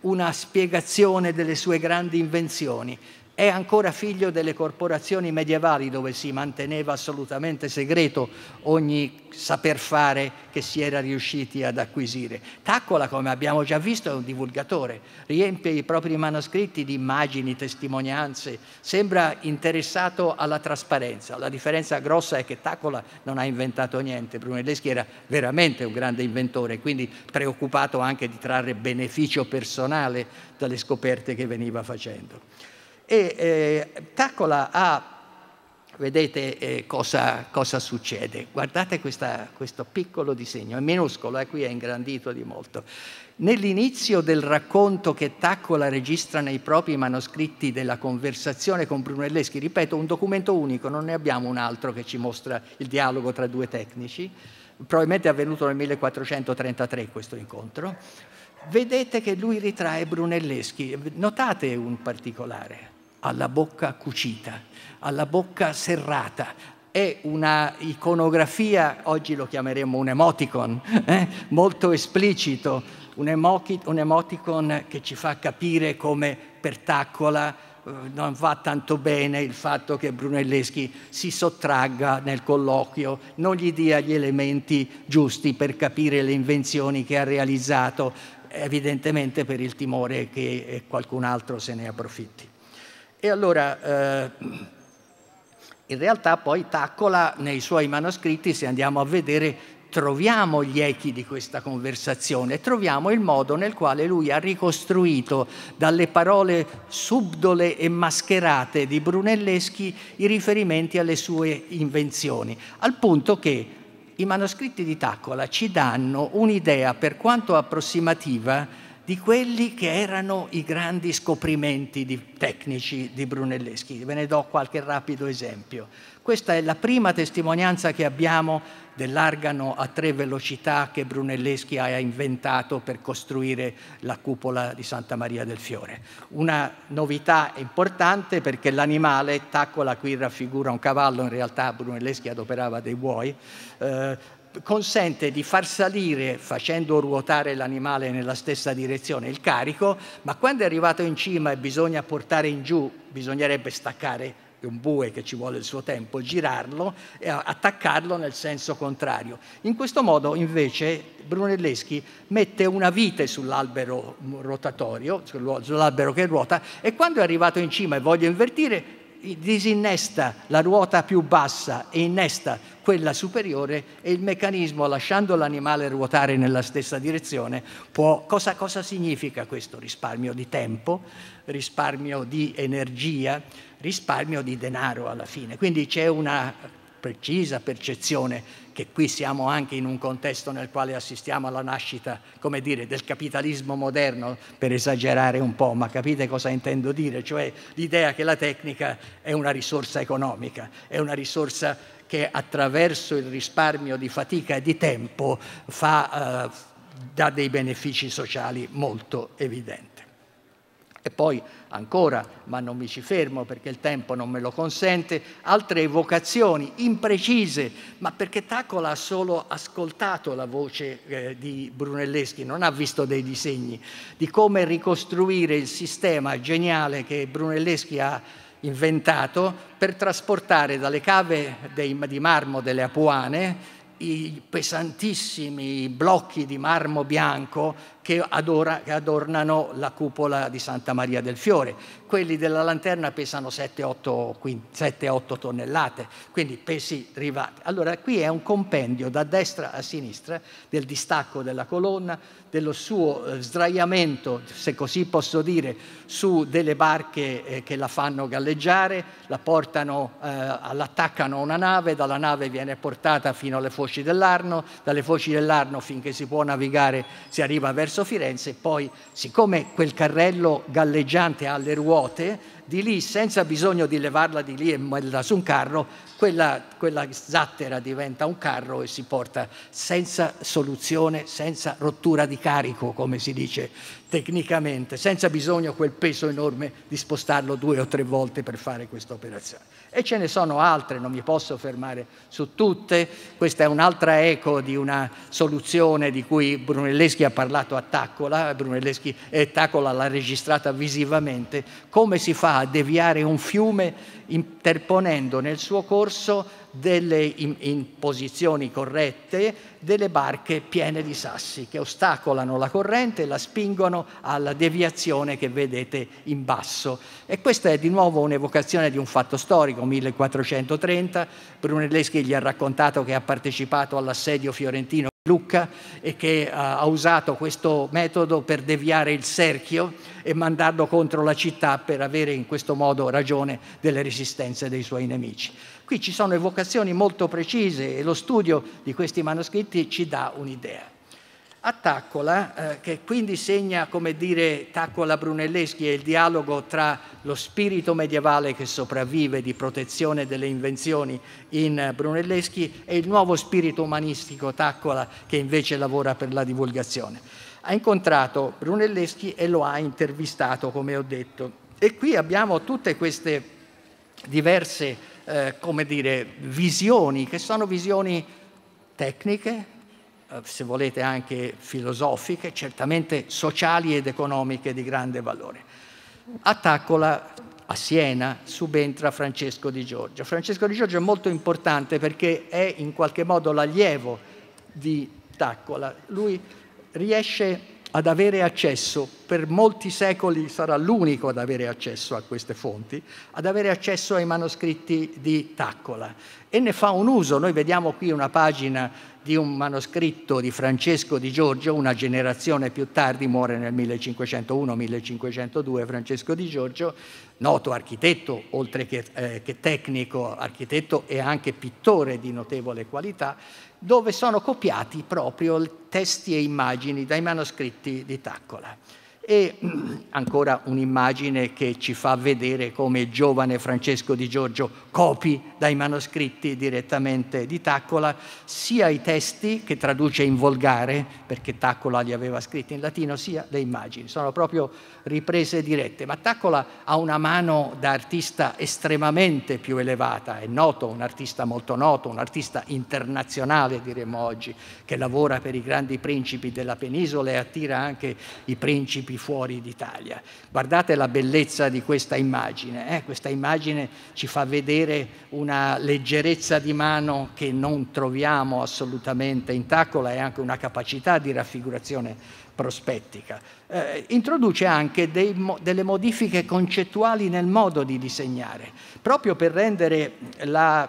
una spiegazione delle sue grandi invenzioni è ancora figlio delle corporazioni medievali dove si manteneva assolutamente segreto ogni saper fare che si era riusciti ad acquisire. Taccola, come abbiamo già visto, è un divulgatore, riempie i propri manoscritti di immagini, testimonianze, sembra interessato alla trasparenza. La differenza grossa è che Taccola non ha inventato niente, Brunelleschi era veramente un grande inventore, quindi preoccupato anche di trarre beneficio personale dalle scoperte che veniva facendo e eh, Taccola ha, vedete eh, cosa, cosa, succede, guardate questa, questo piccolo disegno, è minuscolo, eh, qui è ingrandito di molto. Nell'inizio del racconto che Taccola registra nei propri manoscritti della conversazione con Brunelleschi, ripeto, un documento unico, non ne abbiamo un altro che ci mostra il dialogo tra due tecnici, probabilmente è avvenuto nel 1433 questo incontro, vedete che lui ritrae Brunelleschi. Notate un particolare alla bocca cucita, alla bocca serrata. È una iconografia, oggi lo chiameremo un emoticon, eh? molto esplicito, un, emoticon che ci fa capire come per Taccola eh, non va tanto bene il fatto che Brunelleschi si sottragga nel colloquio, non gli dia gli elementi giusti per capire le invenzioni che ha realizzato, evidentemente per il timore che qualcun altro se ne approfitti. E allora, eh, in realtà poi Taccola nei suoi manoscritti, se andiamo a vedere, troviamo gli echi di questa conversazione, troviamo il modo nel quale lui ha ricostruito dalle parole subdole e mascherate di Brunelleschi i riferimenti alle sue invenzioni, al punto che i manoscritti di Taccola ci danno un'idea, per quanto approssimativa, di quelli che erano i grandi scoprimenti di tecnici di Brunelleschi. Ve ne do qualche rapido esempio. Questa è la prima testimonianza che abbiamo dell'argano a tre velocità che Brunelleschi ha inventato per costruire la cupola di Santa Maria del Fiore. Una novità importante perché l'animale, Taccola qui raffigura un cavallo, in realtà Brunelleschi adoperava dei buoi, eh, consente di far salire, facendo ruotare l'animale nella stessa direzione, il carico, ma quando è arrivato in cima e bisogna portare in giù, bisognerebbe staccare un bue che ci vuole il suo tempo, girarlo e attaccarlo nel senso contrario. In questo modo invece Brunelleschi mette una vite sull'albero rotatorio, sull'albero che ruota e quando è arrivato in cima e voglio invertire disinnesta la ruota più bassa e innesta quella superiore e il meccanismo, lasciando l'animale ruotare nella stessa direzione, può... Cosa, cosa significa questo? Risparmio di tempo, risparmio di energia, risparmio di denaro alla fine. Quindi c'è una precisa percezione che qui siamo anche in un contesto nel quale assistiamo alla nascita, come dire, del capitalismo moderno, per esagerare un po', ma capite cosa intendo dire, cioè l'idea che la tecnica è una risorsa economica, è una risorsa che attraverso il risparmio di fatica e di tempo fa, eh, dà dei benefici sociali molto evidenti. E poi ancora, ma non mi ci fermo perché il tempo non me lo consente, altre evocazioni imprecise, ma perché Tacola ha solo ascoltato la voce eh, di Brunelleschi, non ha visto dei disegni, di come ricostruire il sistema geniale che Brunelleschi ha inventato per trasportare dalle cave dei, di marmo delle Apuane i pesantissimi blocchi di marmo bianco che, adora, che adornano la cupola di Santa Maria del Fiore. Quelli della lanterna pesano 7-8 tonnellate, quindi pesi rivati. Allora qui è un compendio da destra a sinistra del distacco della colonna, dello suo eh, sdraiamento, se così posso dire, su delle barche eh, che la fanno galleggiare, la portano, eh, l'attaccano a una nave, dalla nave viene portata fino alle foci dell'Arno, dalle foci dell'Arno finché si può navigare si arriva verso verso Firenze, poi siccome quel carrello galleggiante ha le ruote, di lì senza bisogno di levarla di lì e metterla su un carro, quella, quella zattera diventa un carro e si porta senza soluzione, senza rottura di carico, come si dice tecnicamente, senza bisogno quel peso enorme di spostarlo due o tre volte per fare questa operazione. E ce ne sono altre, non mi posso fermare su tutte. Questa è un'altra eco di una soluzione di cui Brunelleschi ha parlato a Taccola, Brunelleschi e Taccola l'ha registrata visivamente, come si fa a deviare un fiume interponendo nel suo corso delle in, in posizioni corrette delle barche piene di sassi che ostacolano la corrente e la spingono alla deviazione che vedete in basso. E questa è di nuovo un'evocazione di un fatto storico, 1430. Brunelleschi gli ha raccontato che ha partecipato all'assedio fiorentino Lucca e che eh, ha usato questo metodo per deviare il cerchio e mandarlo contro la città per avere in questo modo ragione delle resistenze dei suoi nemici. Qui ci sono evocazioni molto precise e lo studio di questi manoscritti ci dà un'idea a Taccola, eh, che quindi segna, come dire, Taccola Brunelleschi e il dialogo tra lo spirito medievale che sopravvive di protezione delle invenzioni in Brunelleschi e il nuovo spirito umanistico Taccola che invece lavora per la divulgazione. Ha incontrato Brunelleschi e lo ha intervistato, come ho detto. E qui abbiamo tutte queste diverse, eh, come dire, visioni, che sono visioni tecniche, eh, se volete anche filosofiche, certamente sociali ed economiche di grande valore. A Taccola, a Siena, subentra Francesco di Giorgio. Francesco di Giorgio è molto importante perché è in qualche modo l'allievo di Taccola. Lui riesce a ad avere accesso, per molti secoli sarà l'unico ad avere accesso a queste fonti, ad avere accesso ai manoscritti di Taccola e ne fa un uso. Noi vediamo qui una pagina di un manoscritto di Francesco di Giorgio, una generazione più tardi, muore nel 1501-1502 Francesco di Giorgio, noto architetto, oltre che, eh, che, tecnico, architetto e anche pittore di notevole qualità, dove sono copiati proprio testi e immagini dai manoscritti di Taccola. E ancora un'immagine che ci fa vedere come il giovane Francesco di Giorgio copi dai manoscritti direttamente di Taccola sia i testi che traduce in volgare, perché Taccola li aveva scritti in latino, sia le immagini. Sono proprio riprese dirette, ma Taccola ha una mano da artista estremamente più elevata, è noto, un artista molto noto, un artista internazionale diremmo oggi, che lavora per i grandi principi della penisola e attira anche i principi fuori d'Italia. Guardate la bellezza di questa immagine, eh? questa immagine ci fa vedere una leggerezza di mano che non troviamo assolutamente in Taccola e anche una capacità di raffigurazione prospettica. Eh, introduce anche dei, delle modifiche concettuali nel modo di disegnare, proprio per rendere la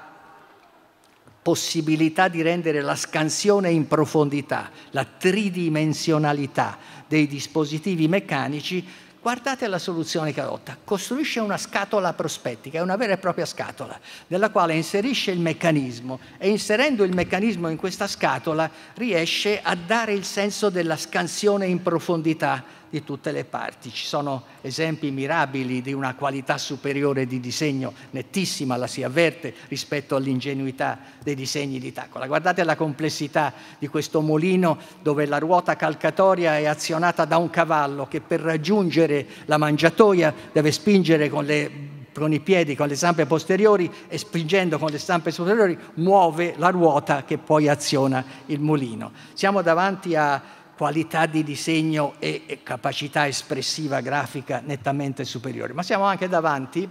possibilità di rendere la scansione in profondità, la tridimensionalità dei dispositivi meccanici Guardate la soluzione Carotta, costruisce una scatola prospettica, è una vera e propria scatola, nella quale inserisce il meccanismo e inserendo il meccanismo in questa scatola riesce a dare il senso della scansione in profondità di tutte le parti. Ci sono esempi mirabili di una qualità superiore di disegno nettissima, la si avverte rispetto all'ingenuità dei disegni di Tacola. Guardate la complessità di questo mulino dove la ruota calcatoria è azionata da un cavallo che per raggiungere la mangiatoia deve spingere con le con i piedi, con le zampe posteriori e spingendo con le zampe superiori muove la ruota che poi aziona il mulino. Siamo davanti a qualità di disegno e capacità espressiva grafica nettamente superiori, ma siamo anche davanti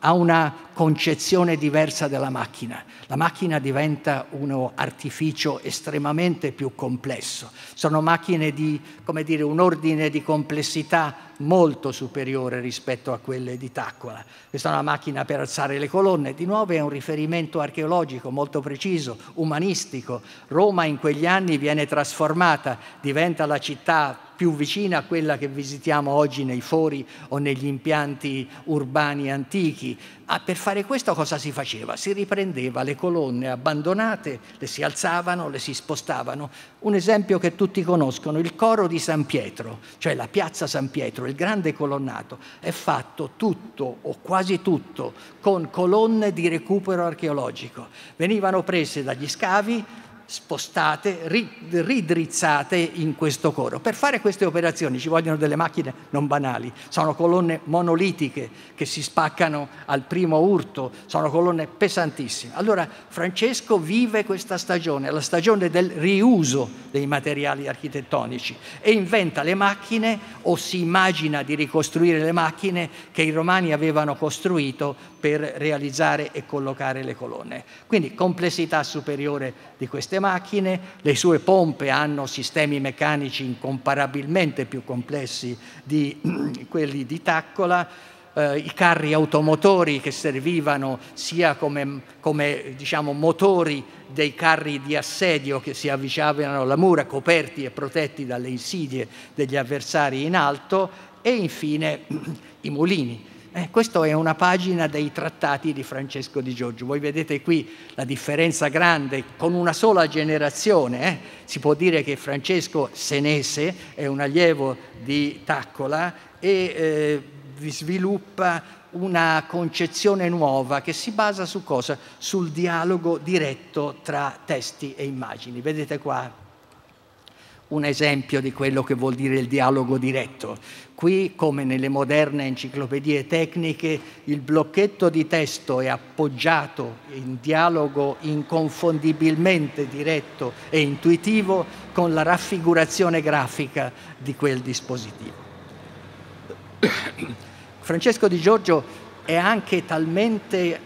a una concezione diversa della macchina. La macchina diventa un artificio estremamente più complesso. Sono macchine di, come dire, un ordine di complessità molto superiore rispetto a quelle di Taccola. Questa è una macchina per alzare le colonne, di nuovo è un riferimento archeologico molto preciso, umanistico. Roma in quegli anni viene trasformata, diventa la città più vicina a quella che visitiamo oggi nei fori o negli impianti urbani antichi. Ah, per fare questo cosa si faceva? Si riprendeva le colonne abbandonate, le si alzavano, le si spostavano un esempio che tutti conoscono, il coro di San Pietro, cioè la piazza San Pietro, il grande colonnato, è fatto tutto o quasi tutto con colonne di recupero archeologico. Venivano prese dagli scavi, spostate, ridrizzate in questo coro. Per fare queste operazioni ci vogliono delle macchine non banali, sono colonne monolitiche che si spaccano al primo urto, sono colonne pesantissime. Allora Francesco vive questa stagione, la stagione del riuso dei materiali architettonici e inventa le macchine o si immagina di ricostruire le macchine che i romani avevano costruito per realizzare e collocare le colonne. Quindi complessità superiore di queste macchine, le sue pompe hanno sistemi meccanici incomparabilmente più complessi di quelli di Taccola, eh, i carri automotori che servivano sia come, come diciamo, motori dei carri di assedio che si avvicinavano alla mura, coperti e protetti dalle insidie degli avversari in alto, e infine i mulini eh, questa è una pagina dei trattati di Francesco di Giorgio. Voi vedete qui la differenza grande, con una sola generazione. Eh? Si può dire che Francesco Senese è un allievo di Taccola e eh, sviluppa una concezione nuova che si basa su cosa? Sul dialogo diretto tra testi e immagini. Vedete qua un esempio di quello che vuol dire il dialogo diretto. Qui, come nelle moderne enciclopedie tecniche, il blocchetto di testo è appoggiato in dialogo inconfondibilmente diretto e intuitivo con la raffigurazione grafica di quel dispositivo. Francesco Di Giorgio è anche talmente,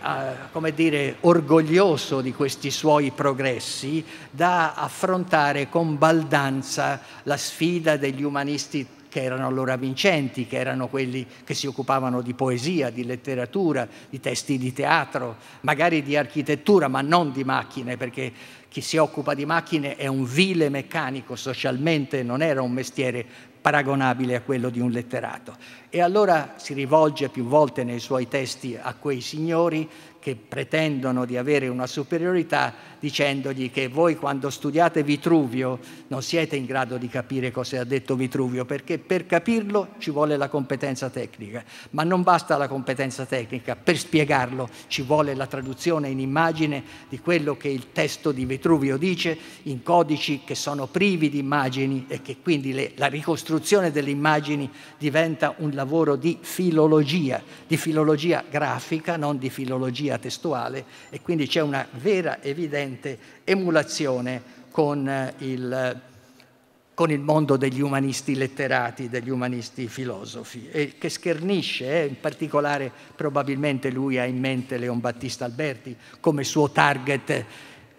eh, dire, orgoglioso di questi suoi progressi da affrontare con baldanza la sfida degli umanisti che erano allora vincenti, che erano quelli che si occupavano di poesia, di letteratura, di testi di teatro, magari di architettura, ma non di macchine, perché chi si occupa di macchine è un vile meccanico socialmente, non era un mestiere paragonabile a quello di un letterato. E allora si rivolge più volte nei suoi testi a quei signori che pretendono di avere una superiorità dicendogli che voi quando studiate Vitruvio non siete in grado di capire cosa ha detto Vitruvio perché per capirlo ci vuole la competenza tecnica, ma non basta la competenza tecnica, per spiegarlo ci vuole la traduzione in immagine di quello che il testo di Vitruvio dice in codici che sono privi di immagini e che quindi le, la ricostruzione delle immagini diventa un lavoro di filologia, di filologia grafica, non di filologia analogia testuale e quindi c'è una vera, evidente emulazione con eh, il, con il mondo degli umanisti letterati, degli umanisti filosofi, e che schernisce, eh, in particolare probabilmente lui ha in mente Leon Battista Alberti come suo target.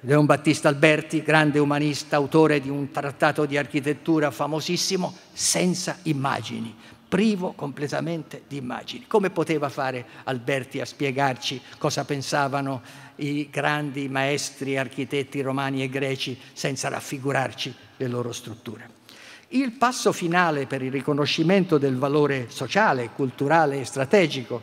Leon Battista Alberti, grande umanista, autore di un trattato di architettura famosissimo, senza immagini, privo completamente di immagini. Come poteva fare Alberti a spiegarci cosa pensavano i grandi maestri architetti romani e greci senza raffigurarci le loro strutture? Il passo finale per il riconoscimento del valore sociale, culturale e strategico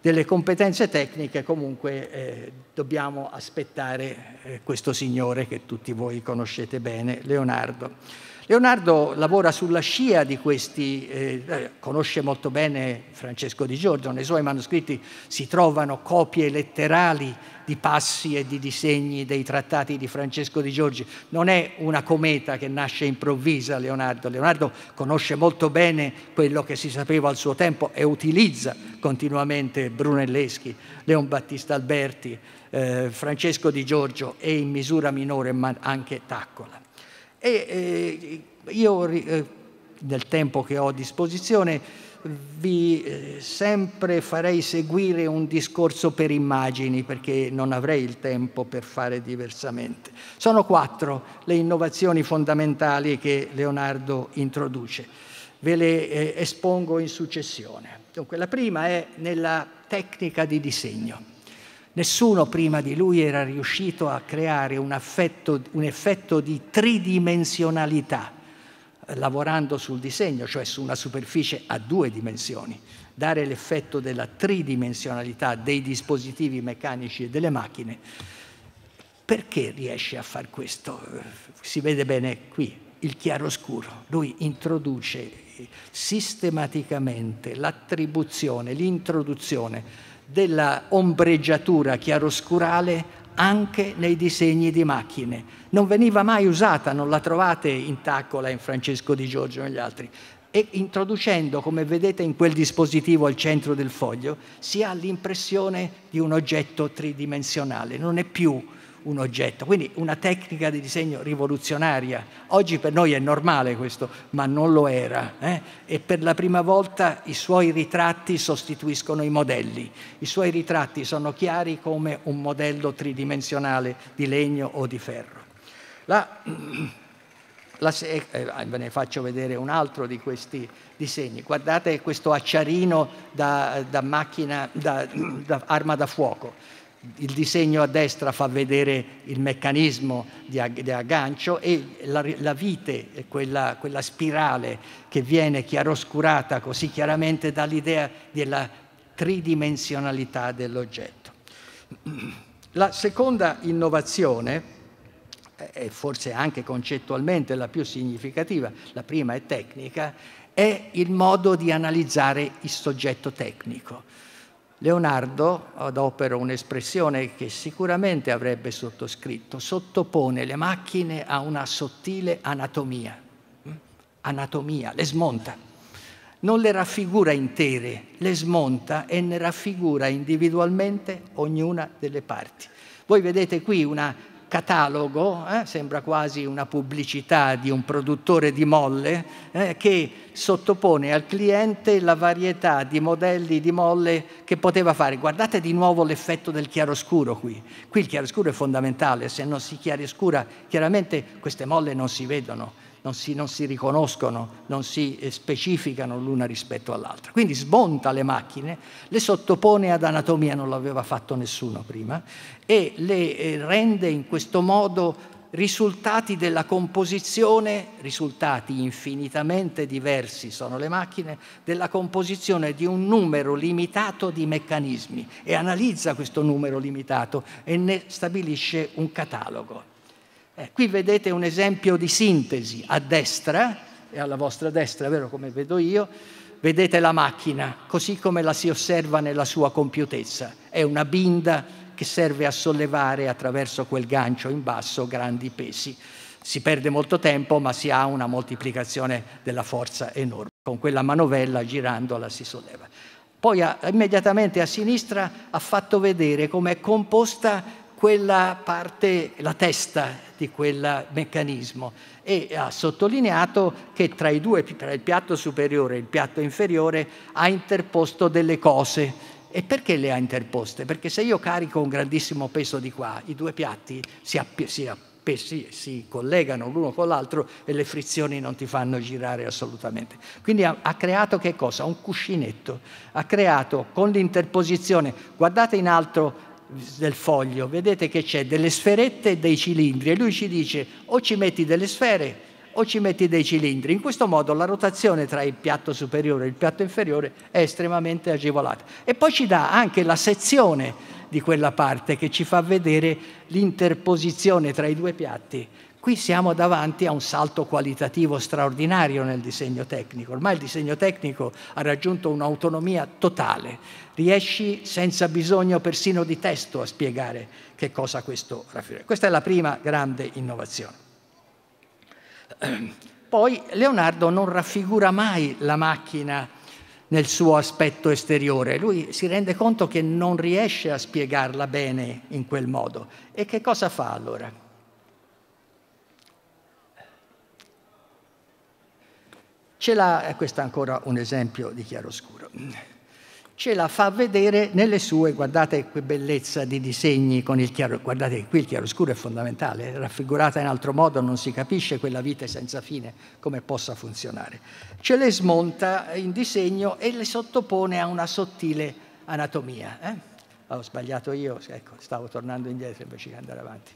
delle competenze tecniche, comunque eh, dobbiamo aspettare eh, questo signore che tutti voi conoscete bene, Leonardo. Leonardo lavora sulla scia di questi, eh, eh, conosce molto bene Francesco di Giorgio, nei suoi manoscritti si trovano copie letterali di passi e di disegni dei trattati di Francesco di Giorgio. Non è una cometa che nasce improvvisa Leonardo. Leonardo conosce molto bene quello che si sapeva al suo tempo e utilizza continuamente Brunelleschi, Leon Battista Alberti, eh, Francesco di Giorgio e in misura minore ma anche Taccola. E eh, io eh, nel tempo che ho a disposizione vi eh, sempre farei seguire un discorso per immagini perché non avrei il tempo per fare diversamente. Sono quattro le innovazioni fondamentali che Leonardo introduce. Ve le eh, espongo in successione. Dunque, la prima è nella tecnica di disegno. Nessuno prima di lui era riuscito a creare un, affetto, un effetto di tridimensionalità lavorando sul disegno, cioè su una superficie a due dimensioni, dare l'effetto della tridimensionalità dei dispositivi meccanici e delle macchine. Perché riesce a far questo? Si vede bene qui il chiaroscuro. Lui introduce sistematicamente l'attribuzione, l'introduzione della ombreggiatura chiaroscurale anche nei disegni di macchine. Non veniva mai usata, non la trovate in Taccola, in Francesco di Giorgio e negli altri. E introducendo, come vedete in quel dispositivo al centro del foglio, si ha l'impressione di un oggetto tridimensionale, non è più un oggetto. Quindi una tecnica di disegno rivoluzionaria. Oggi per noi è normale questo, ma non lo era. Eh? E per la prima volta i suoi ritratti sostituiscono i modelli. I suoi ritratti sono chiari come un modello tridimensionale di legno o di ferro. La, la, eh, eh, ve ne faccio vedere un altro di questi disegni. Guardate questo acciarino da, da macchina, da, da arma da fuoco il disegno a destra fa vedere il meccanismo di, ag- di aggancio e la, la vite, quella, quella, spirale che viene chiaroscurata così chiaramente dall'idea della tridimensionalità dell'oggetto. La seconda innovazione, eh, e forse anche concettualmente la più significativa, la prima è tecnica, è il modo di analizzare il soggetto tecnico. Leonardo adopera un'espressione che sicuramente avrebbe sottoscritto, sottopone le macchine a una sottile anatomia, mm? anatomia, le smonta, non le raffigura intere, le smonta e ne raffigura individualmente ognuna delle parti. Voi vedete qui una catalogo, eh, sembra quasi una pubblicità di un produttore di molle, eh, che sottopone al cliente la varietà di modelli di molle che poteva fare. Guardate di nuovo l'effetto del chiaroscuro qui. Qui il chiaroscuro è fondamentale, se non si chiaroscura chiaramente queste molle non si vedono non si, non si riconoscono, non si eh, specificano l'una rispetto all'altra. Quindi smonta le macchine, le sottopone ad anatomia, non l'aveva fatto nessuno prima, e le eh, rende in questo modo risultati della composizione, risultati infinitamente diversi sono le macchine, della composizione di un numero limitato di meccanismi e analizza questo numero limitato e ne stabilisce un catalogo. Eh, qui vedete un esempio di sintesi a destra, e alla vostra destra, vero come vedo io, vedete la macchina, così come la si osserva nella sua compiutezza. È una binda che serve a sollevare attraverso quel gancio in basso grandi pesi. Si perde molto tempo, ma si ha una moltiplicazione della forza enorme. Con quella manovella girandola si solleva. Poi immediatamente a sinistra ha fatto vedere come è composta quella parte, la testa di quel meccanismo e ha sottolineato che tra i due, tra il piatto superiore e il piatto inferiore, ha interposto delle cose. E perché le ha interposte? Perché se io carico un grandissimo peso di qua, i due piatti si, app- si app- si, si, collegano l'uno con l'altro e le frizioni non ti fanno girare assolutamente. Quindi ha, ha, creato che cosa? Un cuscinetto, ha creato con l'interposizione, guardate in alto del foglio, vedete che c'è delle sferette e dei cilindri e lui ci dice o ci metti delle sfere o ci metti dei cilindri. In questo modo la rotazione tra il piatto superiore e il piatto inferiore è estremamente agevolata. E poi ci dà anche la sezione di quella parte che ci fa vedere l'interposizione tra i due piatti Qui siamo davanti a un salto qualitativo straordinario nel disegno tecnico. Ormai il disegno tecnico ha raggiunto un'autonomia totale. Riesci senza bisogno persino di testo a spiegare che cosa questo raffigura. Questa è la prima grande innovazione. Poi Leonardo non raffigura mai la macchina nel suo aspetto esteriore. Lui si rende conto che non riesce a spiegarla bene in quel modo. E che cosa fa allora? ce la, eh, questo è ancora un esempio di chiaroscuro, ce la fa vedere nelle sue, guardate che bellezza di disegni con il chiaro, guardate che qui il chiaroscuro è fondamentale, raffigurata in altro modo non si capisce quella vita senza fine come possa funzionare. Ce le smonta in disegno e le sottopone a una sottile anatomia. Eh? Ah, ho sbagliato io, ecco, stavo tornando indietro invece che andare avanti.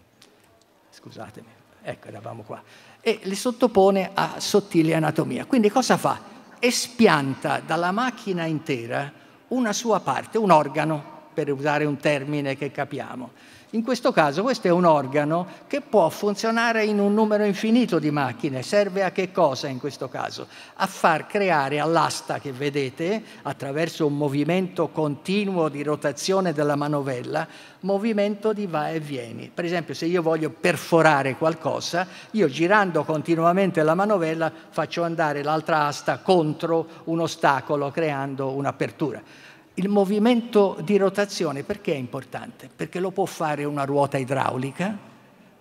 Scusatemi. Ecco, eravamo qua. E le sottopone a sottile anatomia. Quindi cosa fa? Espianta dalla macchina intera una sua parte, un organo, per usare un termine che capiamo. In questo caso questo è un organo che può funzionare in un numero infinito di macchine. Serve a che cosa in questo caso? A far creare all'asta che vedete, attraverso un movimento continuo di rotazione della manovella, movimento di va e vieni. Per esempio se io voglio perforare qualcosa, io girando continuamente la manovella faccio andare l'altra asta contro un ostacolo creando un'apertura. Il movimento di rotazione perché è importante? Perché lo può fare una ruota idraulica,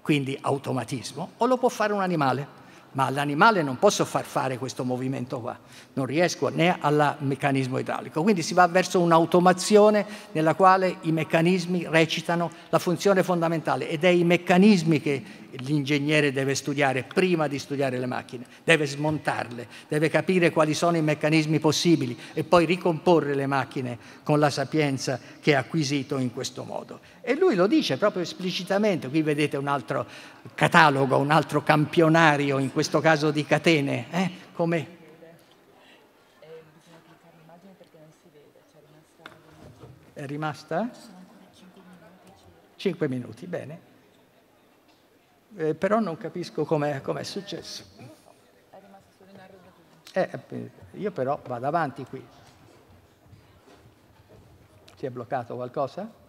quindi automatismo, o lo può fare un animale. Ma all'animale non posso far fare questo movimento qua, non riesco né al meccanismo idraulico. Quindi si va verso un'automazione nella quale i meccanismi recitano la funzione fondamentale ed è i meccanismi che l'ingegnere deve studiare prima di studiare le macchine, deve smontarle, deve capire quali sono i meccanismi possibili e poi ricomporre le macchine con la sapienza che ha acquisito in questo modo. E lui lo dice proprio esplicitamente, qui vedete un altro catalogo, un altro campionario, in questo caso di catene, eh? come È rimasta? 5 minuti, bene eh, però non capisco com'è, com'è successo. Eh, eh, io però vado avanti qui. Si è bloccato qualcosa?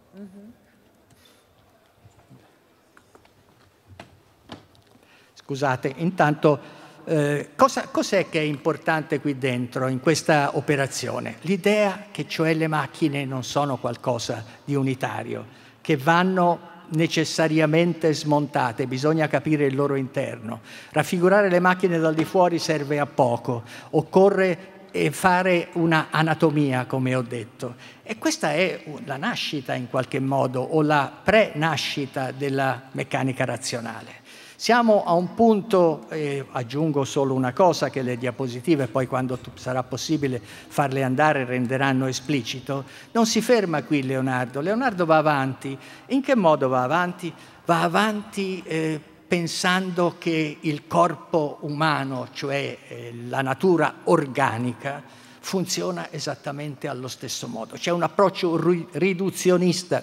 Scusate, intanto eh, cosa, cos'è che è importante qui dentro, in questa operazione? L'idea che cioè le macchine non sono qualcosa di unitario, che vanno necessariamente smontate, bisogna capire il loro interno. Raffigurare le macchine dal di fuori serve a poco, occorre eh, fare una anatomia, come ho detto. E questa è la nascita in qualche modo o la pre-nascita della meccanica razionale. Siamo a un punto, eh, aggiungo solo una cosa che le diapositive poi quando sarà possibile farle andare renderanno esplicito, non si ferma qui Leonardo, Leonardo va avanti, in che modo va avanti? Va avanti eh, pensando che il corpo umano, cioè eh, la natura organica, funziona esattamente allo stesso modo, c'è un approccio riduzionista,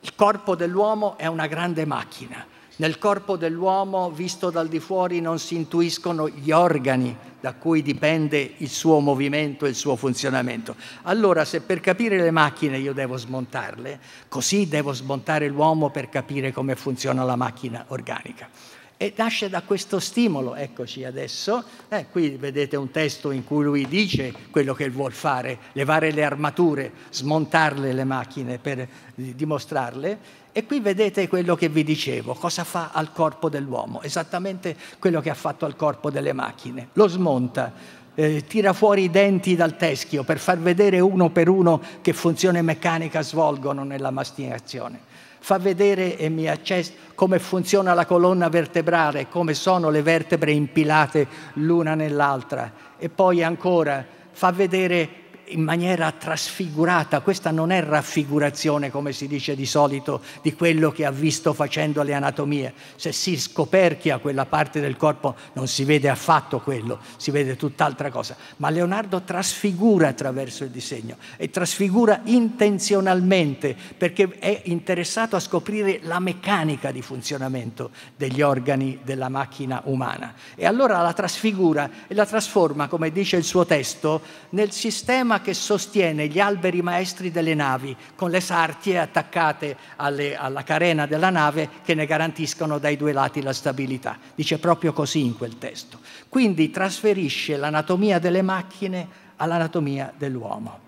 il corpo dell'uomo è una grande macchina nel corpo dell'uomo, visto dal di fuori, non si intuiscono gli organi da cui dipende il suo movimento e il suo funzionamento. Allora, se per capire le macchine io devo smontarle, così devo smontare l'uomo per capire come funziona la macchina organica. E nasce da questo stimolo, eccoci adesso, eh, qui vedete un testo in cui lui dice quello che vuol fare, levare le armature, smontarle le macchine per dimostrarle, e qui vedete quello che vi dicevo, cosa fa al corpo dell'uomo, esattamente quello che ha fatto al corpo delle macchine. Lo smonta, eh, tira fuori i denti dal teschio per far vedere uno per uno che funzione meccanica svolgono nella masticazione. Fa vedere e mi accesso come funziona la colonna vertebrale, come sono le vertebre impilate l'una nell'altra. E poi ancora fa vedere in maniera trasfigurata, questa non è raffigurazione come si dice di solito di quello che ha visto facendo le anatomie, se si scoperchia quella parte del corpo non si vede affatto quello, si vede tutt'altra cosa, ma Leonardo trasfigura attraverso il disegno e trasfigura intenzionalmente perché è interessato a scoprire la meccanica di funzionamento degli organi della macchina umana e allora la trasfigura e la trasforma, come dice il suo testo, nel sistema sistema che sostiene gli alberi maestri delle navi, con le sartie attaccate alle, alla carena della nave che ne garantiscono dai due lati la stabilità. Dice proprio così in quel testo. Quindi trasferisce l'anatomia delle macchine all'anatomia dell'uomo.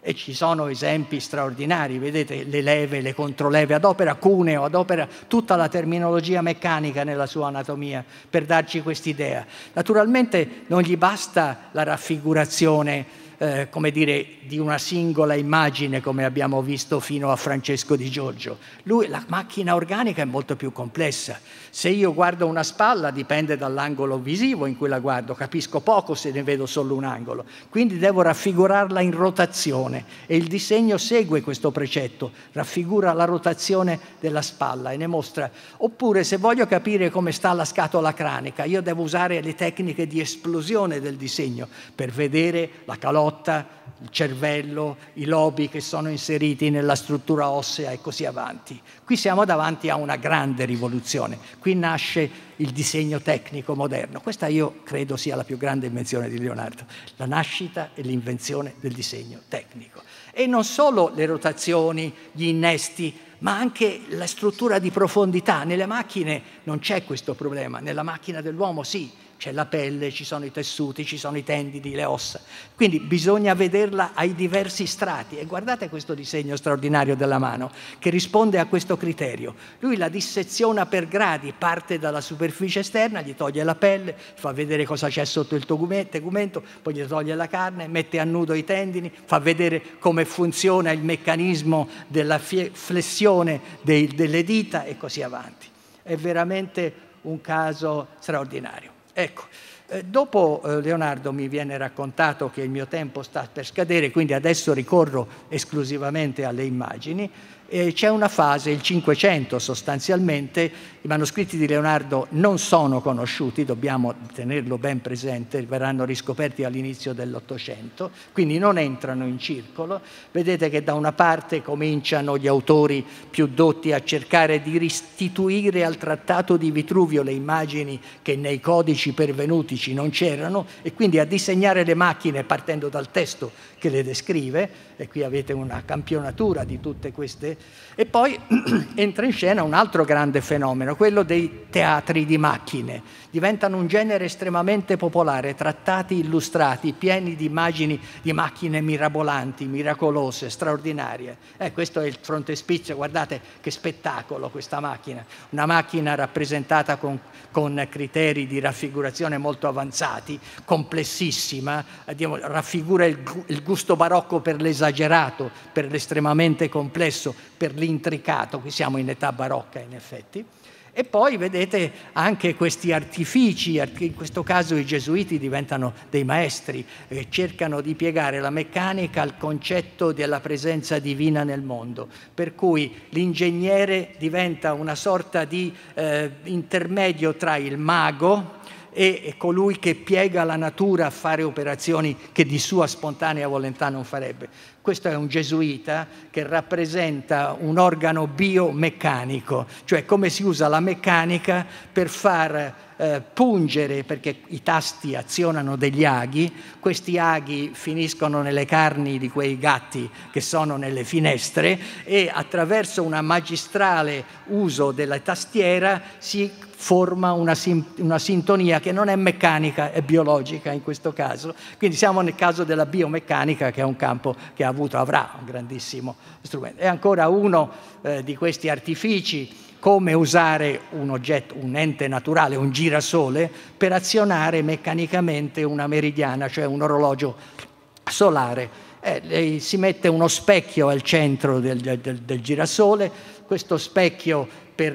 E ci sono esempi straordinari, vedete le leve, le controleve ad opera, cuneo ad opera, tutta la terminologia meccanica nella sua anatomia per darci quest'idea. Naturalmente non gli basta la raffigurazione eh, come dire, di una singola immagine come abbiamo visto fino a Francesco di Giorgio. Lui, la macchina organica è molto più complessa. Se io guardo una spalla dipende dall'angolo visivo in cui la guardo, capisco poco se ne vedo solo un angolo, quindi devo raffigurarla in rotazione e il disegno segue questo precetto, raffigura la rotazione della spalla e ne mostra. Oppure se voglio capire come sta la scatola cranica, io devo usare le tecniche di esplosione del disegno per vedere la calotta rotta, il cervello, i lobi che sono inseriti nella struttura ossea e così avanti. Qui siamo davanti a una grande rivoluzione, qui nasce il disegno tecnico moderno. Questa io credo sia la più grande invenzione di Leonardo, la nascita e l'invenzione del disegno tecnico. E non solo le rotazioni, gli innesti, ma anche la struttura di profondità. Nelle macchine non c'è questo problema, nella macchina dell'uomo sì c'è la pelle, ci sono i tessuti, ci sono i tendini, le ossa. Quindi bisogna vederla ai diversi strati. E guardate questo disegno straordinario della mano che risponde a questo criterio. Lui la disseziona per gradi, parte dalla superficie esterna, gli toglie la pelle, fa vedere cosa c'è sotto il tegumento, poi gli toglie la carne, mette a nudo i tendini, fa vedere come funziona il meccanismo della flessione dei, delle dita e così avanti. È veramente un caso straordinario. Ecco, eh, dopo eh, Leonardo mi viene raccontato che il mio tempo sta per scadere, quindi adesso ricorro esclusivamente alle immagini eh, c'è una fase, il Cinquecento sostanzialmente, i manoscritti di Leonardo non sono conosciuti, dobbiamo tenerlo ben presente, verranno riscoperti all'inizio dell'Ottocento, quindi non entrano in circolo. Vedete che da una parte cominciano gli autori più dotti a cercare di restituire al trattato di Vitruvio le immagini che nei codici pervenutici non c'erano e quindi a disegnare le macchine partendo dal testo che le descrive, e qui avete una campionatura di tutte queste. E poi entra in scena un altro grande fenomeno, quello dei teatri di macchine. Diventano un genere estremamente popolare, trattati illustrati, pieni di immagini di macchine mirabolanti, miracolose, straordinarie. Eh, questo è il frontespizio, guardate che spettacolo questa macchina. Una macchina rappresentata con, con criteri di raffigurazione molto avanzati, complessissima, eh, diciamo, raffigura il, il gusto barocco per l'esagerato, per l'estremamente complesso, per l'intricato, qui siamo in età barocca in effetti. E poi vedete anche questi artifici, in questo caso i gesuiti diventano dei maestri, eh, cercano di piegare la meccanica al concetto della presenza divina nel mondo, per cui l'ingegnere diventa una sorta di eh, intermedio tra il mago, e colui che piega la natura a fare operazioni che di sua spontanea volontà non farebbe. Questo è un gesuita che rappresenta un organo biomeccanico, cioè come si usa la meccanica per far eh, pungere, perché i tasti azionano degli aghi, questi aghi finiscono nelle carni di quei gatti che sono nelle finestre e attraverso un magistrale uso della tastiera si forma una, una sintonia che non è meccanica, è biologica in questo caso. Quindi siamo nel caso della biomeccanica, che è un campo che ha avuto, avrà un grandissimo strumento. E ancora uno eh, di questi artifici come usare un oggetto, un ente naturale, un girasole, per azionare meccanicamente una meridiana, cioè un orologio solare. Eh, si mette uno specchio al centro del, del, del girasole, questo specchio per,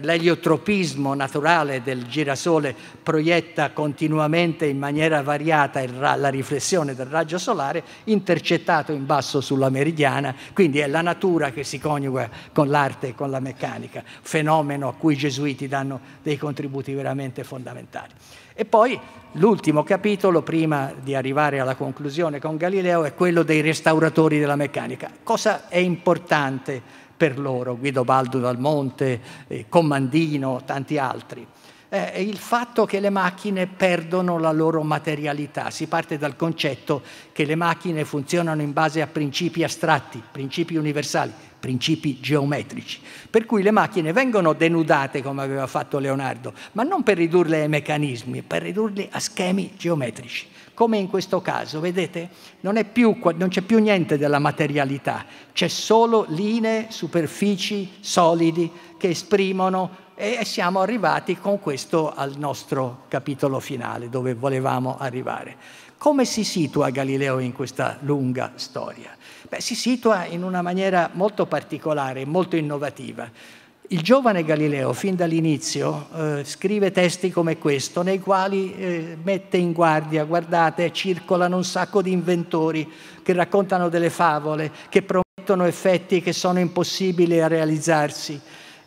l'eliotropismo naturale del girasole proietta continuamente in maniera variata la riflessione del raggio solare intercettato in basso sulla meridiana, quindi è la natura che si coniuga con l'arte e con la meccanica, fenomeno a cui i gesuiti danno dei contributi veramente fondamentali. E poi l'ultimo capitolo, prima di arrivare alla conclusione con Galileo, è quello dei restauratori della meccanica. Cosa è importante per loro, Guido Baldo dal Monte, eh, Commandino, tanti altri. Eh, il fatto che le macchine perdono la loro materialità. Si parte dal concetto che le macchine funzionano in base a principi astratti, principi universali, principi geometrici. Per cui le macchine vengono denudate, come aveva fatto Leonardo, ma non per ridurle ai meccanismi, per ridurle a schemi geometrici come in questo caso, vedete? Non, più, non c'è più niente della materialità, c'è solo linee, superfici, solidi che esprimono e siamo arrivati con questo al nostro capitolo finale dove volevamo arrivare. Come si situa Galileo in questa lunga storia? Beh, si situa in una maniera molto particolare, molto innovativa. Il giovane Galileo, fin dall'inizio, eh, scrive testi come questo, nei quali eh, mette in guardia, guardate, circolano un sacco di inventori che raccontano delle favole, che promettono effetti che sono impossibili a realizzarsi,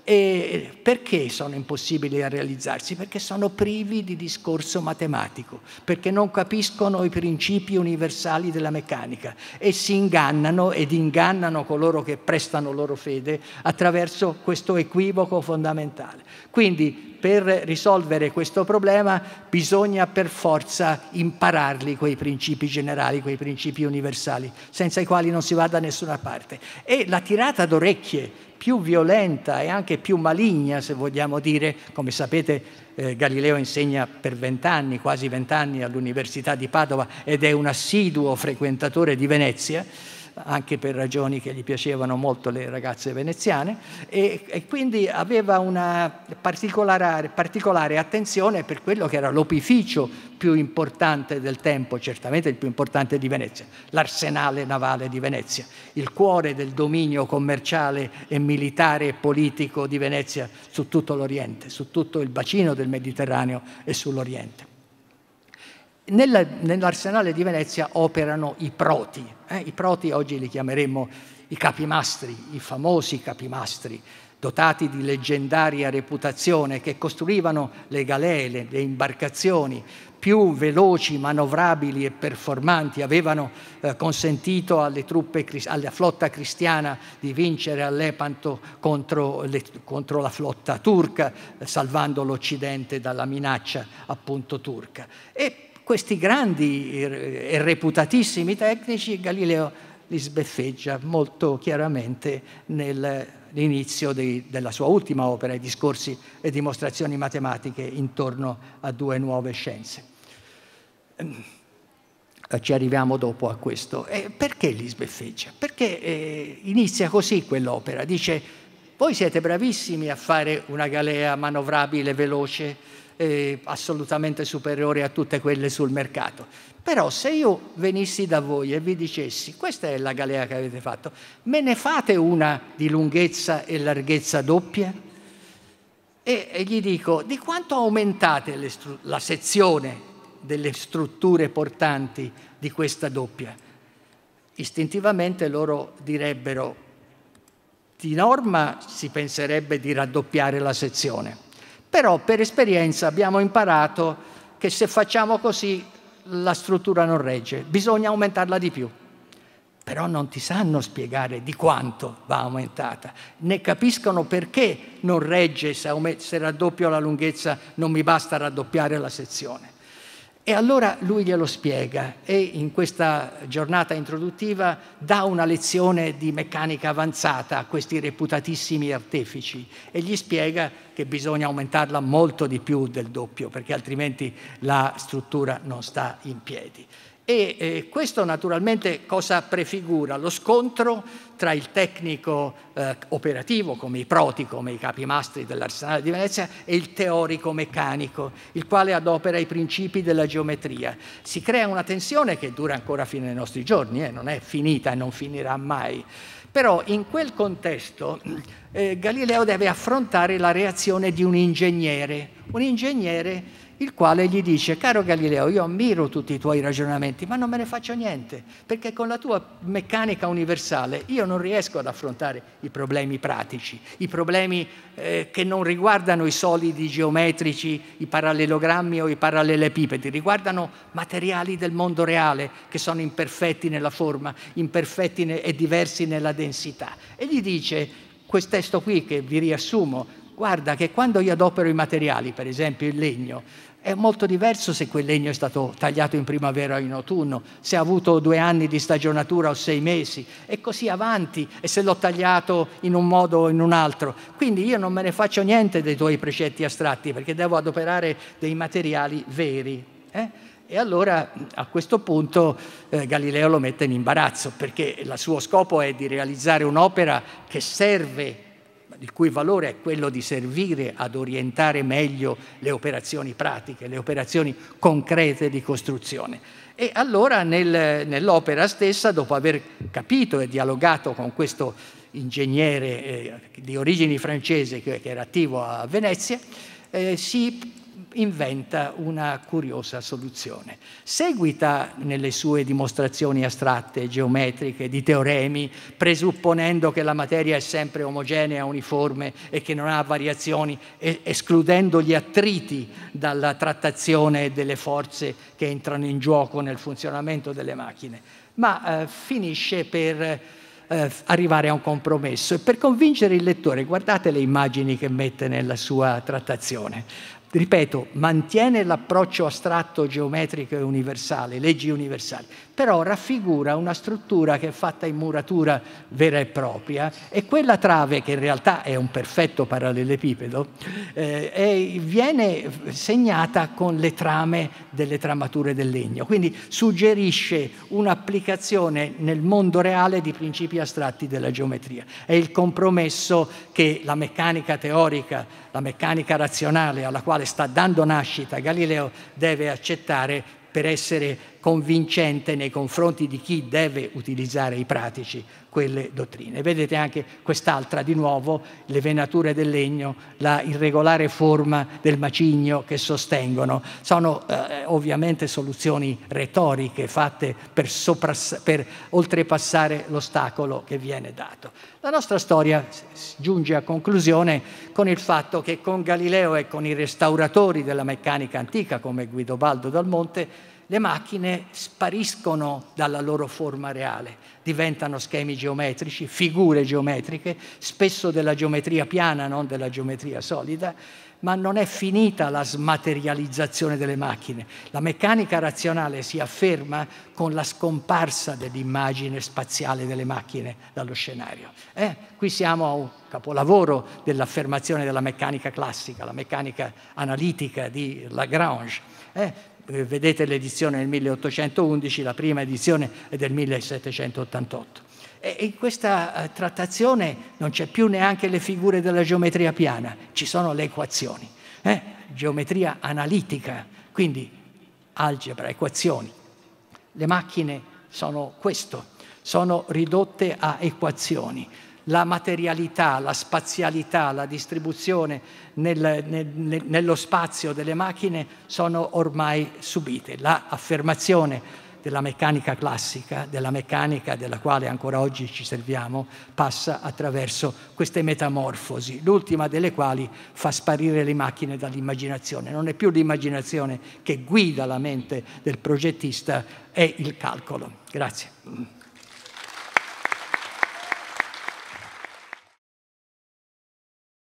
e perché sono impossibili a realizzarsi? Perché sono privi di discorso matematico, perché non capiscono i principi universali della meccanica e si ingannano ed ingannano coloro che prestano loro fede attraverso questo equivoco fondamentale. Quindi per risolvere questo problema bisogna per forza impararli quei principi generali, quei principi universali, senza i quali non si va da nessuna parte. E la tirata d'orecchie più violenta e anche più maligna, se vogliamo dire, come sapete eh, Galileo insegna per vent'anni, quasi vent'anni all'Università di Padova ed è un assiduo frequentatore di Venezia, anche per ragioni che gli piacevano molto le ragazze veneziane, e, e quindi aveva una particolare, particolare attenzione per quello che era l'opificio più importante del tempo, certamente il più importante di Venezia, l'arsenale navale di Venezia, il cuore del dominio commerciale e militare e politico di Venezia su tutto l'Oriente, su tutto il bacino del Mediterraneo e sull'Oriente nell'arsenale di Venezia operano i proti, eh? i proti oggi li chiameremmo i capimastri, i famosi capimastri, dotati di leggendaria reputazione, che costruivano le galele, le imbarcazioni più veloci, manovrabili e performanti, avevano eh, consentito alle truppe, alla flotta cristiana di vincere all'Epanto contro, le, contro la flotta turca, salvando l'Occidente dalla minaccia appunto turca. E questi grandi eh, e reputatissimi tecnici Galileo li sbeffeggia molto chiaramente nell'inizio della sua ultima opera, i discorsi e dimostrazioni matematiche intorno a due nuove scienze. Ehm, ci arriviamo dopo a questo. E perché li sbeffeggia? Perché eh, inizia così quell'opera, dice voi siete bravissimi a fare una galea manovrabile veloce, eh, assolutamente superiori a tutte quelle sul mercato. Però se io venissi da voi e vi dicessi questa è la galea che avete fatto, me ne fate una di lunghezza e larghezza doppia? E, e gli dico di quanto aumentate stru- la sezione delle strutture portanti di questa doppia? Istintivamente loro direbbero di norma si penserebbe di raddoppiare la sezione però per esperienza abbiamo imparato che se facciamo così la struttura non regge, bisogna aumentarla di più. Però non ti sanno spiegare di quanto va aumentata, né capiscono perché non regge se, raddoppio la lunghezza non mi basta raddoppiare la sezione. E allora lui glielo spiega e in questa giornata introduttiva dà una lezione di meccanica avanzata a questi reputatissimi artefici e gli spiega che bisogna aumentarla molto di più del doppio perché altrimenti la struttura non sta in piedi. E eh, questo naturalmente cosa prefigura? Lo scontro tra il tecnico eh, operativo, come i proti, come i capi mastri dell'arsenale di Venezia, e il teorico meccanico, il quale adopera i principi della geometria. Si crea una tensione che dura ancora fino ai nostri giorni, eh, non è finita e non finirà mai. Però in quel contesto eh, Galileo deve affrontare la reazione di un ingegnere, un ingegnere il quale gli dice, caro Galileo, io ammiro tutti i tuoi ragionamenti, ma non me ne faccio niente, perché con la tua meccanica universale io non riesco ad affrontare i problemi pratici, i problemi eh, che non riguardano i solidi geometrici, i parallelogrammi o i parallelepipedi, riguardano materiali del mondo reale che sono imperfetti nella forma, imperfetti e diversi nella densità. E gli dice, questo testo qui che vi riassumo, guarda che quando io adopero i materiali, per esempio il legno, è molto diverso se quel legno è stato tagliato in primavera o in autunno, se ha avuto due anni di stagionatura o sei mesi e così avanti e se l'ho tagliato in un modo o in un altro. Quindi io non me ne faccio niente dei tuoi precetti astratti perché devo adoperare dei materiali veri. Eh? E allora a questo punto eh, Galileo lo mette in imbarazzo perché il suo scopo è di realizzare un'opera che serve il cui valore è quello di servire ad orientare meglio le operazioni pratiche, le operazioni concrete di costruzione. E allora nel, nell'opera stessa, dopo aver capito e dialogato con questo ingegnere eh, di origini francese che, che era attivo a Venezia, eh, si inventa una curiosa soluzione. Seguita nelle sue dimostrazioni astratte, geometriche, di teoremi, presupponendo che la materia è sempre omogenea, uniforme e che non ha variazioni, escludendo gli attriti dalla trattazione delle forze che entrano in gioco nel funzionamento delle macchine, ma eh, finisce per eh, arrivare a un compromesso e per convincere il lettore, guardate le immagini che mette nella sua trattazione, ripeto, mantiene l'approccio astratto, geometrico e universale, leggi universali, però raffigura una struttura che è fatta in muratura vera e propria e quella trave, che in realtà è un perfetto parallelepipedo, eh, viene segnata con le trame delle tramature del legno, quindi suggerisce un'applicazione nel mondo reale di principi astratti della geometria. È il compromesso che la meccanica teorica, la meccanica razionale alla quale sta dando nascita Galileo deve accettare per essere convincente nei confronti di chi deve utilizzare i pratici quelle dottrine. Vedete anche quest'altra di nuovo, le venature del legno, la irregolare forma del macigno che sostengono. Sono eh, ovviamente soluzioni retoriche fatte per, per oltrepassare l'ostacolo che viene dato. La nostra storia giunge a conclusione con il fatto che con Galileo e con i restauratori della meccanica antica come Guidobaldo Dal Monte le macchine spariscono dalla loro forma reale, diventano schemi geometrici, figure geometriche, spesso della geometria piana, non della geometria solida, ma non è finita la smaterializzazione delle macchine. La meccanica razionale si afferma con la scomparsa dell'immagine spaziale delle macchine dallo scenario. Eh? Qui siamo a un capolavoro dell'affermazione della meccanica classica, la meccanica analitica di Lagrange. Eh? Eh, vedete l'edizione del 1811, la prima edizione è del 1788. E in questa eh, trattazione non c'è più neanche le figure della geometria piana, ci sono le equazioni, eh? geometria analitica, quindi algebra, equazioni. Le macchine sono questo, sono ridotte a equazioni la materialità, la spazialità, la distribuzione nel, nel, nello spazio delle macchine sono ormai subite. L'affermazione della meccanica classica, della meccanica della quale ancora oggi ci serviamo, passa attraverso queste metamorfosi, l'ultima delle quali fa sparire le macchine dall'immaginazione. Non è più l'immaginazione che guida la mente del progettista, è il calcolo. Grazie.